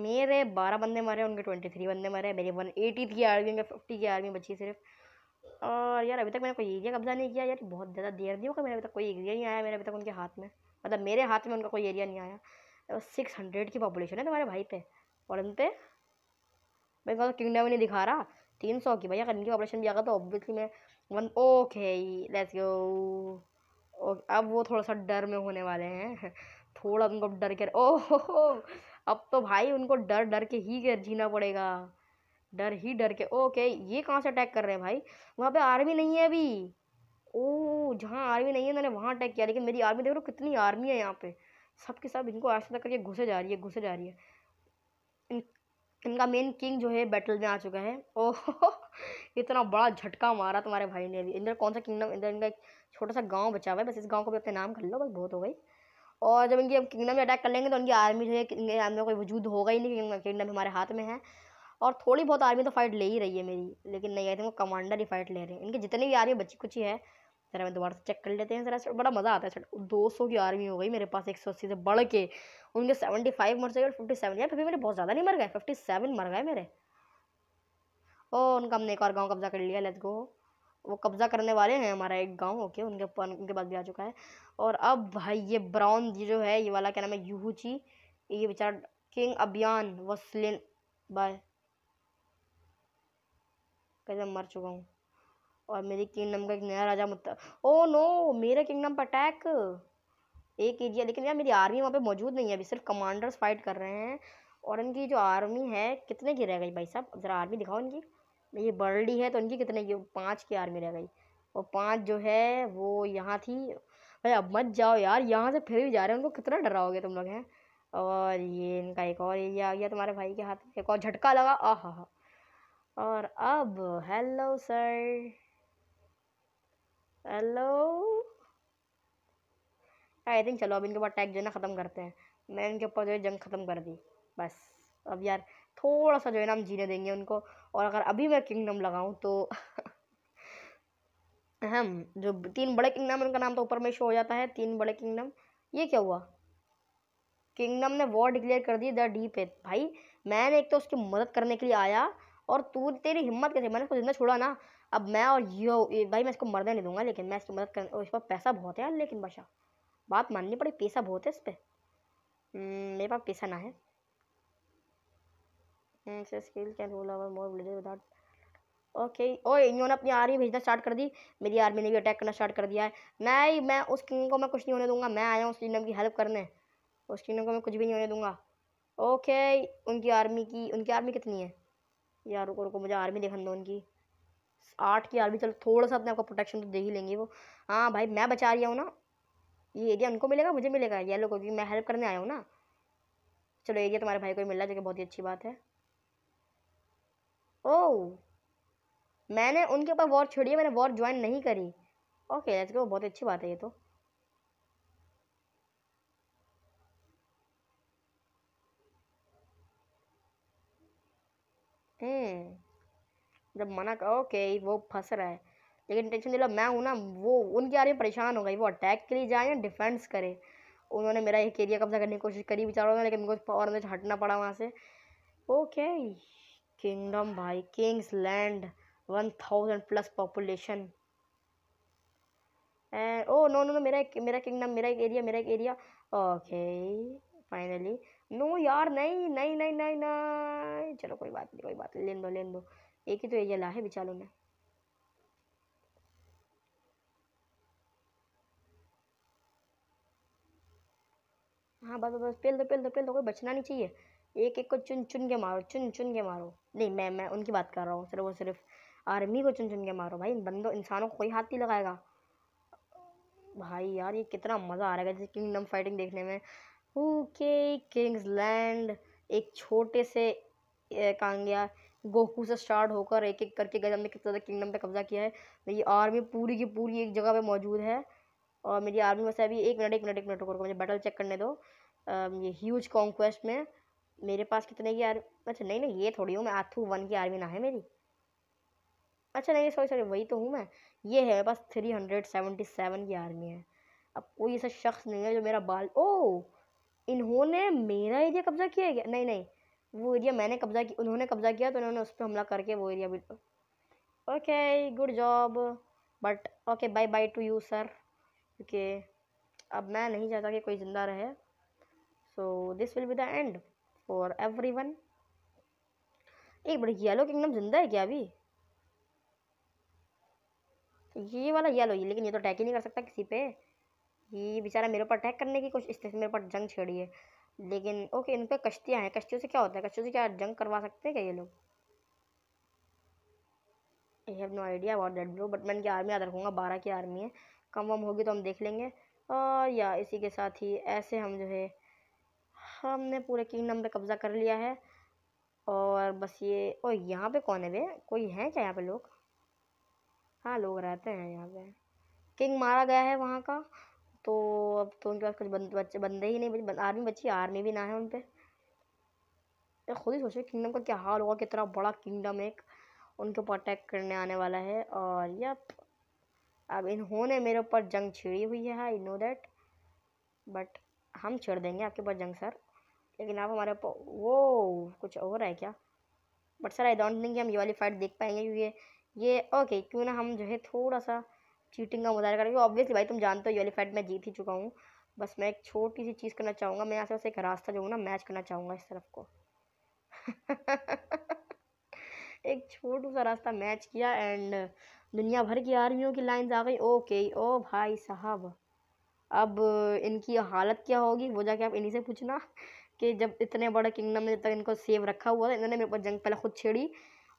A: मेरे बारह बंदे मरे उनके ट्वेंटी थ्री बंदे मरे मेरी वन एटी की आर्मी में फिफ्टी की आर्मी बची सिर्फ और यार अभी तक मैंने कोई एरिया कब्जा नहीं किया यार बहुत ज़्यादा देर नहीं होगा मेरे अभी तक कोई एरिया नहीं आया मेरे अभी तक उनके हाथ में मतलब मेरे हाथ में उनका कोई एरिया नहीं आया सिक्स तो हंड्रेड की पॉपुलेशन है तुम्हारे भाई पे और उन पर मेरे कहता तो किंगडम नहीं दिखा रहा तीन सौ की भैया अगर इनकी पॉपुलेशन भी आगा तो ऑब्वियसली मैं one okay let's go okay अब वो थोड़ा सा डर में होने वाले हैं [laughs] थोड़ा उनको डर के ओह अब तो भाई उनको डर डर के ही जीना पड़ेगा डर ही डर के ओके ये कहाँ से अटैक कर रहे हैं भाई वहाँ पे आर्मी नहीं है अभी ओ जहाँ आर्मी नहीं है मैंने वहाँ अटैक किया लेकिन मेरी आर्मी देख रहे कितनी आर्मी है यहाँ पे सब के सब इनको तक करके घुसे जा रही है घुसे जा रही है इन, इनका मेन किंग जो है बैटल में आ चुका है ओह [laughs] इतना बड़ा झटका मारा तुम्हारे भाई ने अभी इधर कौन सा किंगडम इधर इनका एक छोटा सा गाँव बचा हुआ है बस इस गाँव को भी अपने नाम कर लो बस बहुत हो गई और जब इनकी किंगडम में अटैक कर लेंगे तो उनकी आर्मी जो है आर्मी का कोई वजूद होगा ही नहीं किंगडम हमारे हाथ में है और थोड़ी बहुत आर्मी तो फाइट ले ही रही है मेरी लेकिन नहीं आई थी वो कमांडर ही फाइट ले रहे हैं इनके जितने भी आर्मी बची कुछ ही है ज़रा मैं दोबारा से चेक कर लेते हैं ज़रा बड़ा मज़ा आता है दो सौ की आर्मी हो गई मेरे पास एक सौ अस्सी से बढ़ के उनके सेवेंटी फाइव मर गए फिफ्टी सेवन या फिर मेरे बहुत ज़्यादा नहीं मर गए फिफ्टी सेवन मर गए मेरे ओ उनका हमने एक और गाँव कब्जा कर लिया लेट्स गो वो कब्जा करने वाले हैं हमारा एक गांव होके उनके ऊपर उनके पास भी आ चुका है और अब भाई ये ब्राउन जो है ये वाला क्या नाम है यूहूची ये बेचारा किंग अभियान वसलिन बाय कैसे मर चुका हूँ और मेरे किंगडम का एक नया राजा मुद्दा ओ नो मेरे किंगडम पर अटैक एक एरिया लेकिन यार मेरी आर्मी वहाँ पे मौजूद नहीं है अभी सिर्फ कमांडर्स फाइट कर रहे हैं और इनकी जो आर्मी है कितने की रह गई भाई साहब ज़रा आर्मी दिखाओ इनकी ये बर्डी है तो इनकी कितने की पाँच की आर्मी रह गई और पाँच जो है वो यहाँ थी भाई अब मत जाओ यार यहाँ से फिर भी जा रहे हैं उनको कितना डराओगे तुम लोग हैं और ये इनका एक और एरिया आ गया तुम्हारे भाई के हाथ एक और झटका लगा आ हा हा और अब hello sir hello I think चलो अब इनके ऊपर टैग जो है ना ख़त्म करते हैं मैंने इनके ऊपर जो है जंग ख़त्म कर दी बस अब यार थोड़ा सा जो है ना हम जीने देंगे उनको और अगर अभी मैं किंगडम लगाऊं तो [laughs] हम जो तीन बड़े किंगडम उनका नाम तो ऊपर में शो हो जाता है तीन बड़े किंगडम ये क्या हुआ किंगडम ने वॉर डिक्लेयर कर दी द डीप एथ भाई मैंने एक तो उसकी मदद करने के लिए आया और तू तेरी हिम्मत कैसे मैंने उसको जिंदा छोड़ा ना अब मैं और यो भाई मैं इसको मरने नहीं दूंगा लेकिन मैं इसको मदद कर उस पर पैसा बहुत है यार लेकिन बशा बात माननी पड़ी पैसा बहुत है इस पर हम्म, मेरे पास पैसा ना है ओके हम्म, ओए इन्होंने अपनी आर्मी भेजना स्टार्ट कर दी मेरी आर्मी ने भी अटैक करना स्टार्ट कर दिया है मैं मैं उस किंग को मैं कुछ नहीं होने दूंगा मैं आया हूँ उस किंगडम की हेल्प करने उस किंगडम को मैं कुछ भी नहीं होने दूंगा ओके उनकी आर्मी की उनकी आर्मी कितनी है यार रुको रुको मुझे आर्मी देखने दो उनकी आठ की आर्मी चलो थोड़ा सा अपने आपका प्रोटेक्शन तो दे ही लेंगे वो हाँ भाई मैं बचा रही हूँ ना ये एरिया उनको मिलेगा मुझे मिलेगा ये लोग क्योंकि मैं हेल्प करने आया हूँ ना चलो एरिया तुम्हारे भाई को मिल रहा है जो कि बहुत ही अच्छी बात है ओ मैंने उनके ऊपर वॉर छोड़ी है मैंने वॉर ज्वाइन नहीं करी ओके लेट्स गो बहुत अच्छी बात है ये तो हम्म। जब मना कर ओके वो फंस रहा है लेकिन टेंशन दिला मैं हूँ ना वो उनके आ रही परेशान हो गई वो अटैक के लिए जाए या डिफेंस करे उन्होंने मेरा एक एरिया कब्जा करने की कोशिश करी बेचारों ने लेकिन मुझे पावर अंदर हटना पड़ा वहाँ से ओके किंगडम भाई Kingsland one thousand plus population oh no no no मेरा मेरा किंगडम मेरा एक एरिया मेरा एक एरिया ओके फाइनली नो यार नहीं नहीं नहीं नहीं नहीं चलो कोई बात नहीं कोई बात नहीं लेन दो लेन दो एक ही तो ये जला है बिचारों ने हाँ बस बस पेल दो पेल दो पेल दो कोई बचना नहीं चाहिए एक एक को चुन चुन के मारो चुन चुन के मारो नहीं मैं मैं उनकी बात कर रहा हूँ सिर्फ वो सिर्फ आर्मी को चुन चुन के मारो भाई बंदो इंसानों को कोई हाथ नहीं लगाएगा भाई यार ये कितना मज़ा आ रहा है जैसे किंगडम फाइटिंग देखने में ओके किंग्स लैंड एक छोटे से कांग्या गोकू से स्टार्ट होकर एक एक करके गए हमने कितना किंगडम पे कब्जा किया है मेरी आर्मी पूरी की पूरी एक जगह पे मौजूद है और मेरी आर्मी में से अभी एक मिनट एक मिनट एक मिनट रुको मुझे बैटल चेक करने दो ये ह्यूज कॉन्क्वेस्ट में मेरे पास कितने की आर्मी अच्छा नहीं नहीं ये थोड़ी हूँ मैं आथू वन की आर्मी ना है मेरी अच्छा नहीं सॉरी सॉरी वही तो हूँ मैं ये है मेरे पास थ्री हंड्रेड सेवेंटी सेवन की आर्मी है अब कोई ऐसा शख्स नहीं है जो मेरा बाल ओ इन्होंने मेरा एरिया कब्जा किया है क्या नहीं नहीं वो एरिया मैंने कब्जा किया उन्होंने कब्जा किया तो उन्होंने उस पर हमला करके वो एरिया भी okay good job but okay bye bye to you sir क्योंकि अब मैं नहीं चाहता कि कोई ज़िंदा रहे so this will be the end for everyone एक बड़ी येलो किंगडम जिंदा है क्या अभी ये वाला येलो ये लेकिन ये तो अटैक ही नहीं कर सकता किसी पे ये बेचारा मेरे ऊपर अटैक करने की कोशिश इसने मेरे ऊपर जंग छेड़ी है लेकिन ओके इन पर कश्तियाँ हैं कश्तियों से क्या होता है कश्तियों से क्या जंग करवा सकते हैं क्या ये लोग I have no idea about that bro but मैं इनकी आर्मी याद रखूँगा बारह की आर्मी है कम वम होगी तो हम देख लेंगे और या इसी के साथ ही ऐसे हम जो है हमने पूरे किंगडम पर कब्ज़ा कर लिया है और बस ये और यहाँ पे कौन है वे कोई है क्या यहाँ पे लोग हाँ लोग रहते हैं यहाँ पे किंग मारा गया है वहाँ का तो अब तो उनके पास कुछ बंद, बच्चे बंदे ही नहीं बचे आर्मी बची आर्मी भी ना है उन पर खुद ही सोचो किंगडम का क्या हाल होगा कितना बड़ा किंगडम एक उनके ऊपर अटैक करने आने वाला है और यप अब इन्होंने मेरे ऊपर जंग छिड़ी हुई है आई नो दैट बट हम छेड़ देंगे आपके ऊपर जंग सर लेकिन आप हमारे ऊपर वो कुछ हो रहा है क्या but sir I don't think हम ये वाली फाइट देख पाएंगे क्योंकि ये ओके क्यों ना हम जो है थोड़ा सा चीटिंग का मुजाहरा करेंगे ऑब्वियसली भाई तुम जानते हो ये वाली फाइट मैं जीत ही चुका हूँ बस मैं एक छोटी सी चीज़ करना चाहूँगा मैं यहाँ से बस एक रास्ता जो हूँ ना मैच करना चाहूँगा इस तरफ को [laughs] एक छोटू सा रास्ता मैच किया एंड दुनिया भर की आर्मियों की लाइन आ गई ओके ओ भाई साहब अब इनकी हालत क्या होगी वो जाके आप इन्हीं से पूछना कि जब इतने बड़े किंगडम में जब तक इनको सेव रखा हुआ था इन्होंने मेरे पर जंग पहले खुद छेड़ी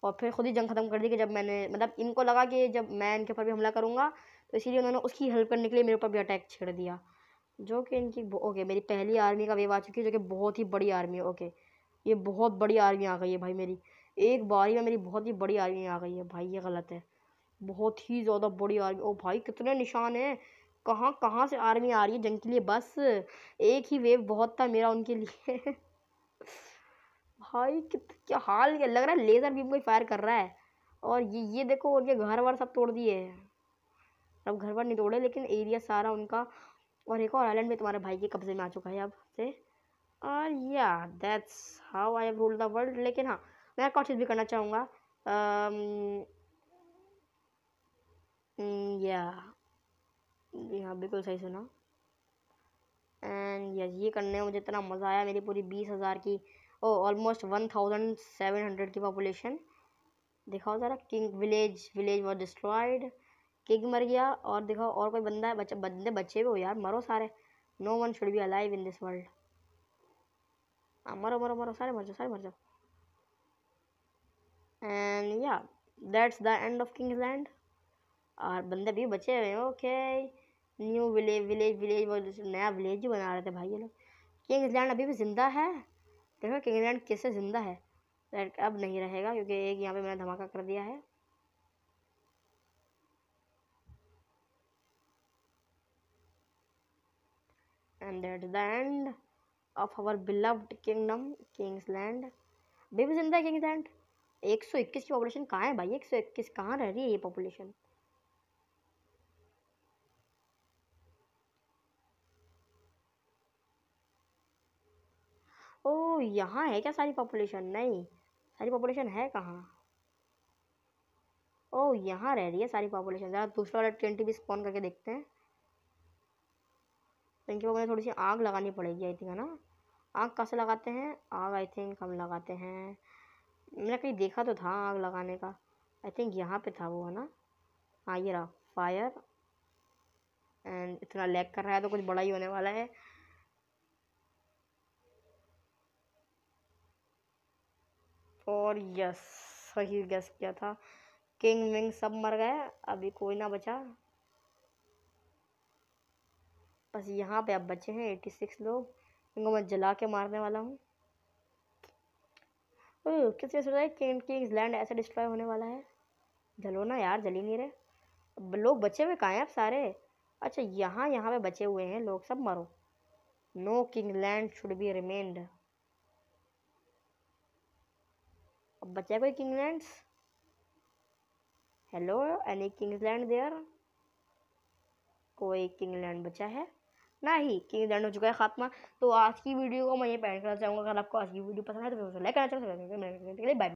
A: और फिर ख़ुद ही जंग ख़त्म कर दी कि जब मैंने मतलब इनको लगा कि जब मैं इनके ऊपर भी हमला करूँगा तो इसीलिए उन्होंने उसकी हेल्प करने के लिए मेरे ऊपर भी अटैक छेड़ दिया जो कि इनकी ओके मेरी पहली आर्मी का वेव आ चुकी है जो कि बहुत ही बड़ी आर्मी है ओके ये बहुत बड़ी आर्मी आ गई है भाई मेरी एक बारी में मेरी बहुत ही बड़ी आर्मी आ गई है भाई ये गलत है बहुत ही ज़्यादा बड़ी आर्मी ओ भाई कितने निशान हैं कहाँ कहाँ से आर्मी आ रही है जंग के लिए बस एक ही वेव बहुत था मेरा उनके लिए [laughs] भाई क्या हाल क्या लग रहा है लेज़र बीम कोई फायर कर रहा है और ये ये देखो और ये घर वर सब तोड़ दिए हैं अब घर वर नहीं तोड़े लेकिन एरिया सारा उनका और एक और आइलैंड में तुम्हारे भाई के कब्ज़े में आ चुका है अब से और या that's how I rule the world लेकिन हाँ मैं एक भी करना चाहूँगा हम्म, या हाँ बिल्कुल सही सुना एंड यस ये करने में मुझे इतना मज़ा आया मेरी पूरी बीस हज़ार की oh almost one thousand seven hundred की पॉपुलेशन दिखाओ ज़रा king village village was destroyed king मर गया और दिखाओ और कोई बंदा है बच्चे बंदे बचे भी हो यार मरो सारे no one should be alive in this world हाँ मरो मरो मरो सारे मर जाओ सारे मर जाओ and yeah that's the end of Kingsland और बंदे भी बचे हुए okay new village village village नया विलेज ही बना रहे थे भाई ये लोग किंग्स लैंड अभी भी ज़िंदा है देखो किंग इंग्लैंड कैसे ज़िंदा है रेड अब नहीं रहेगा क्योंकि एक यहाँ पे मैंने धमाका कर दिया है and at the end of our beloved kingdom Kingsland baby जिंदा है किंग्स लैंड एक सौ इक्कीस की पॉपुलेशन कहाँ है भाई एक सौ इक्कीस कहाँ रह रही है ये पॉपुलेशन ओ यहाँ है क्या सारी पॉपुलेशन नहीं सारी पॉपुलेशन है कहाँ ओ यहाँ रह रही है सारी पॉपुलेशन ज़रा दूसरा वाला ट्वेंटी भी स्पॉन करके देखते हैं तो इनके ऊपर थोड़ी सी आग लगानी पड़ेगी आई थिंक है ना आग कैसे लगाते हैं आग आई थिंक हम लगाते हैं मैंने कहीं देखा तो था आग लगाने का आई थिंक यहाँ पे था वो है ना हाँ ये रहा फायर एंड इतना लैग कर रहा है तो कुछ बड़ा ही होने वाला है और यस सही गैस किया था किंग विंग सब मर गए अभी कोई ना बचा बस यहाँ पे अब बचे हैं एटी सिक्स लोग इनको मैं जला के मारने वाला हूँ किसी सोचा है किंग किंग्स लैंड ऐसे डिस्ट्रॉय होने वाला है जलो ना यार जली नहीं रहे लोग बचे हुए कहाँ हैं अब सारे अच्छा यहाँ यहाँ पे बचे हुए हैं लोग सब मरो no Kingland should be remained अब बचा कोई Kingland hello any Kingsland there कोई किंगलैंड बचा है ना ही किंगलैंड हो चुका है खात्मा तो आज की वीडियो को मैं ये पैंट करना चाहूँगा अगर आपको आज की वीडियो पसंद है तो लाइक करना चाहूँगा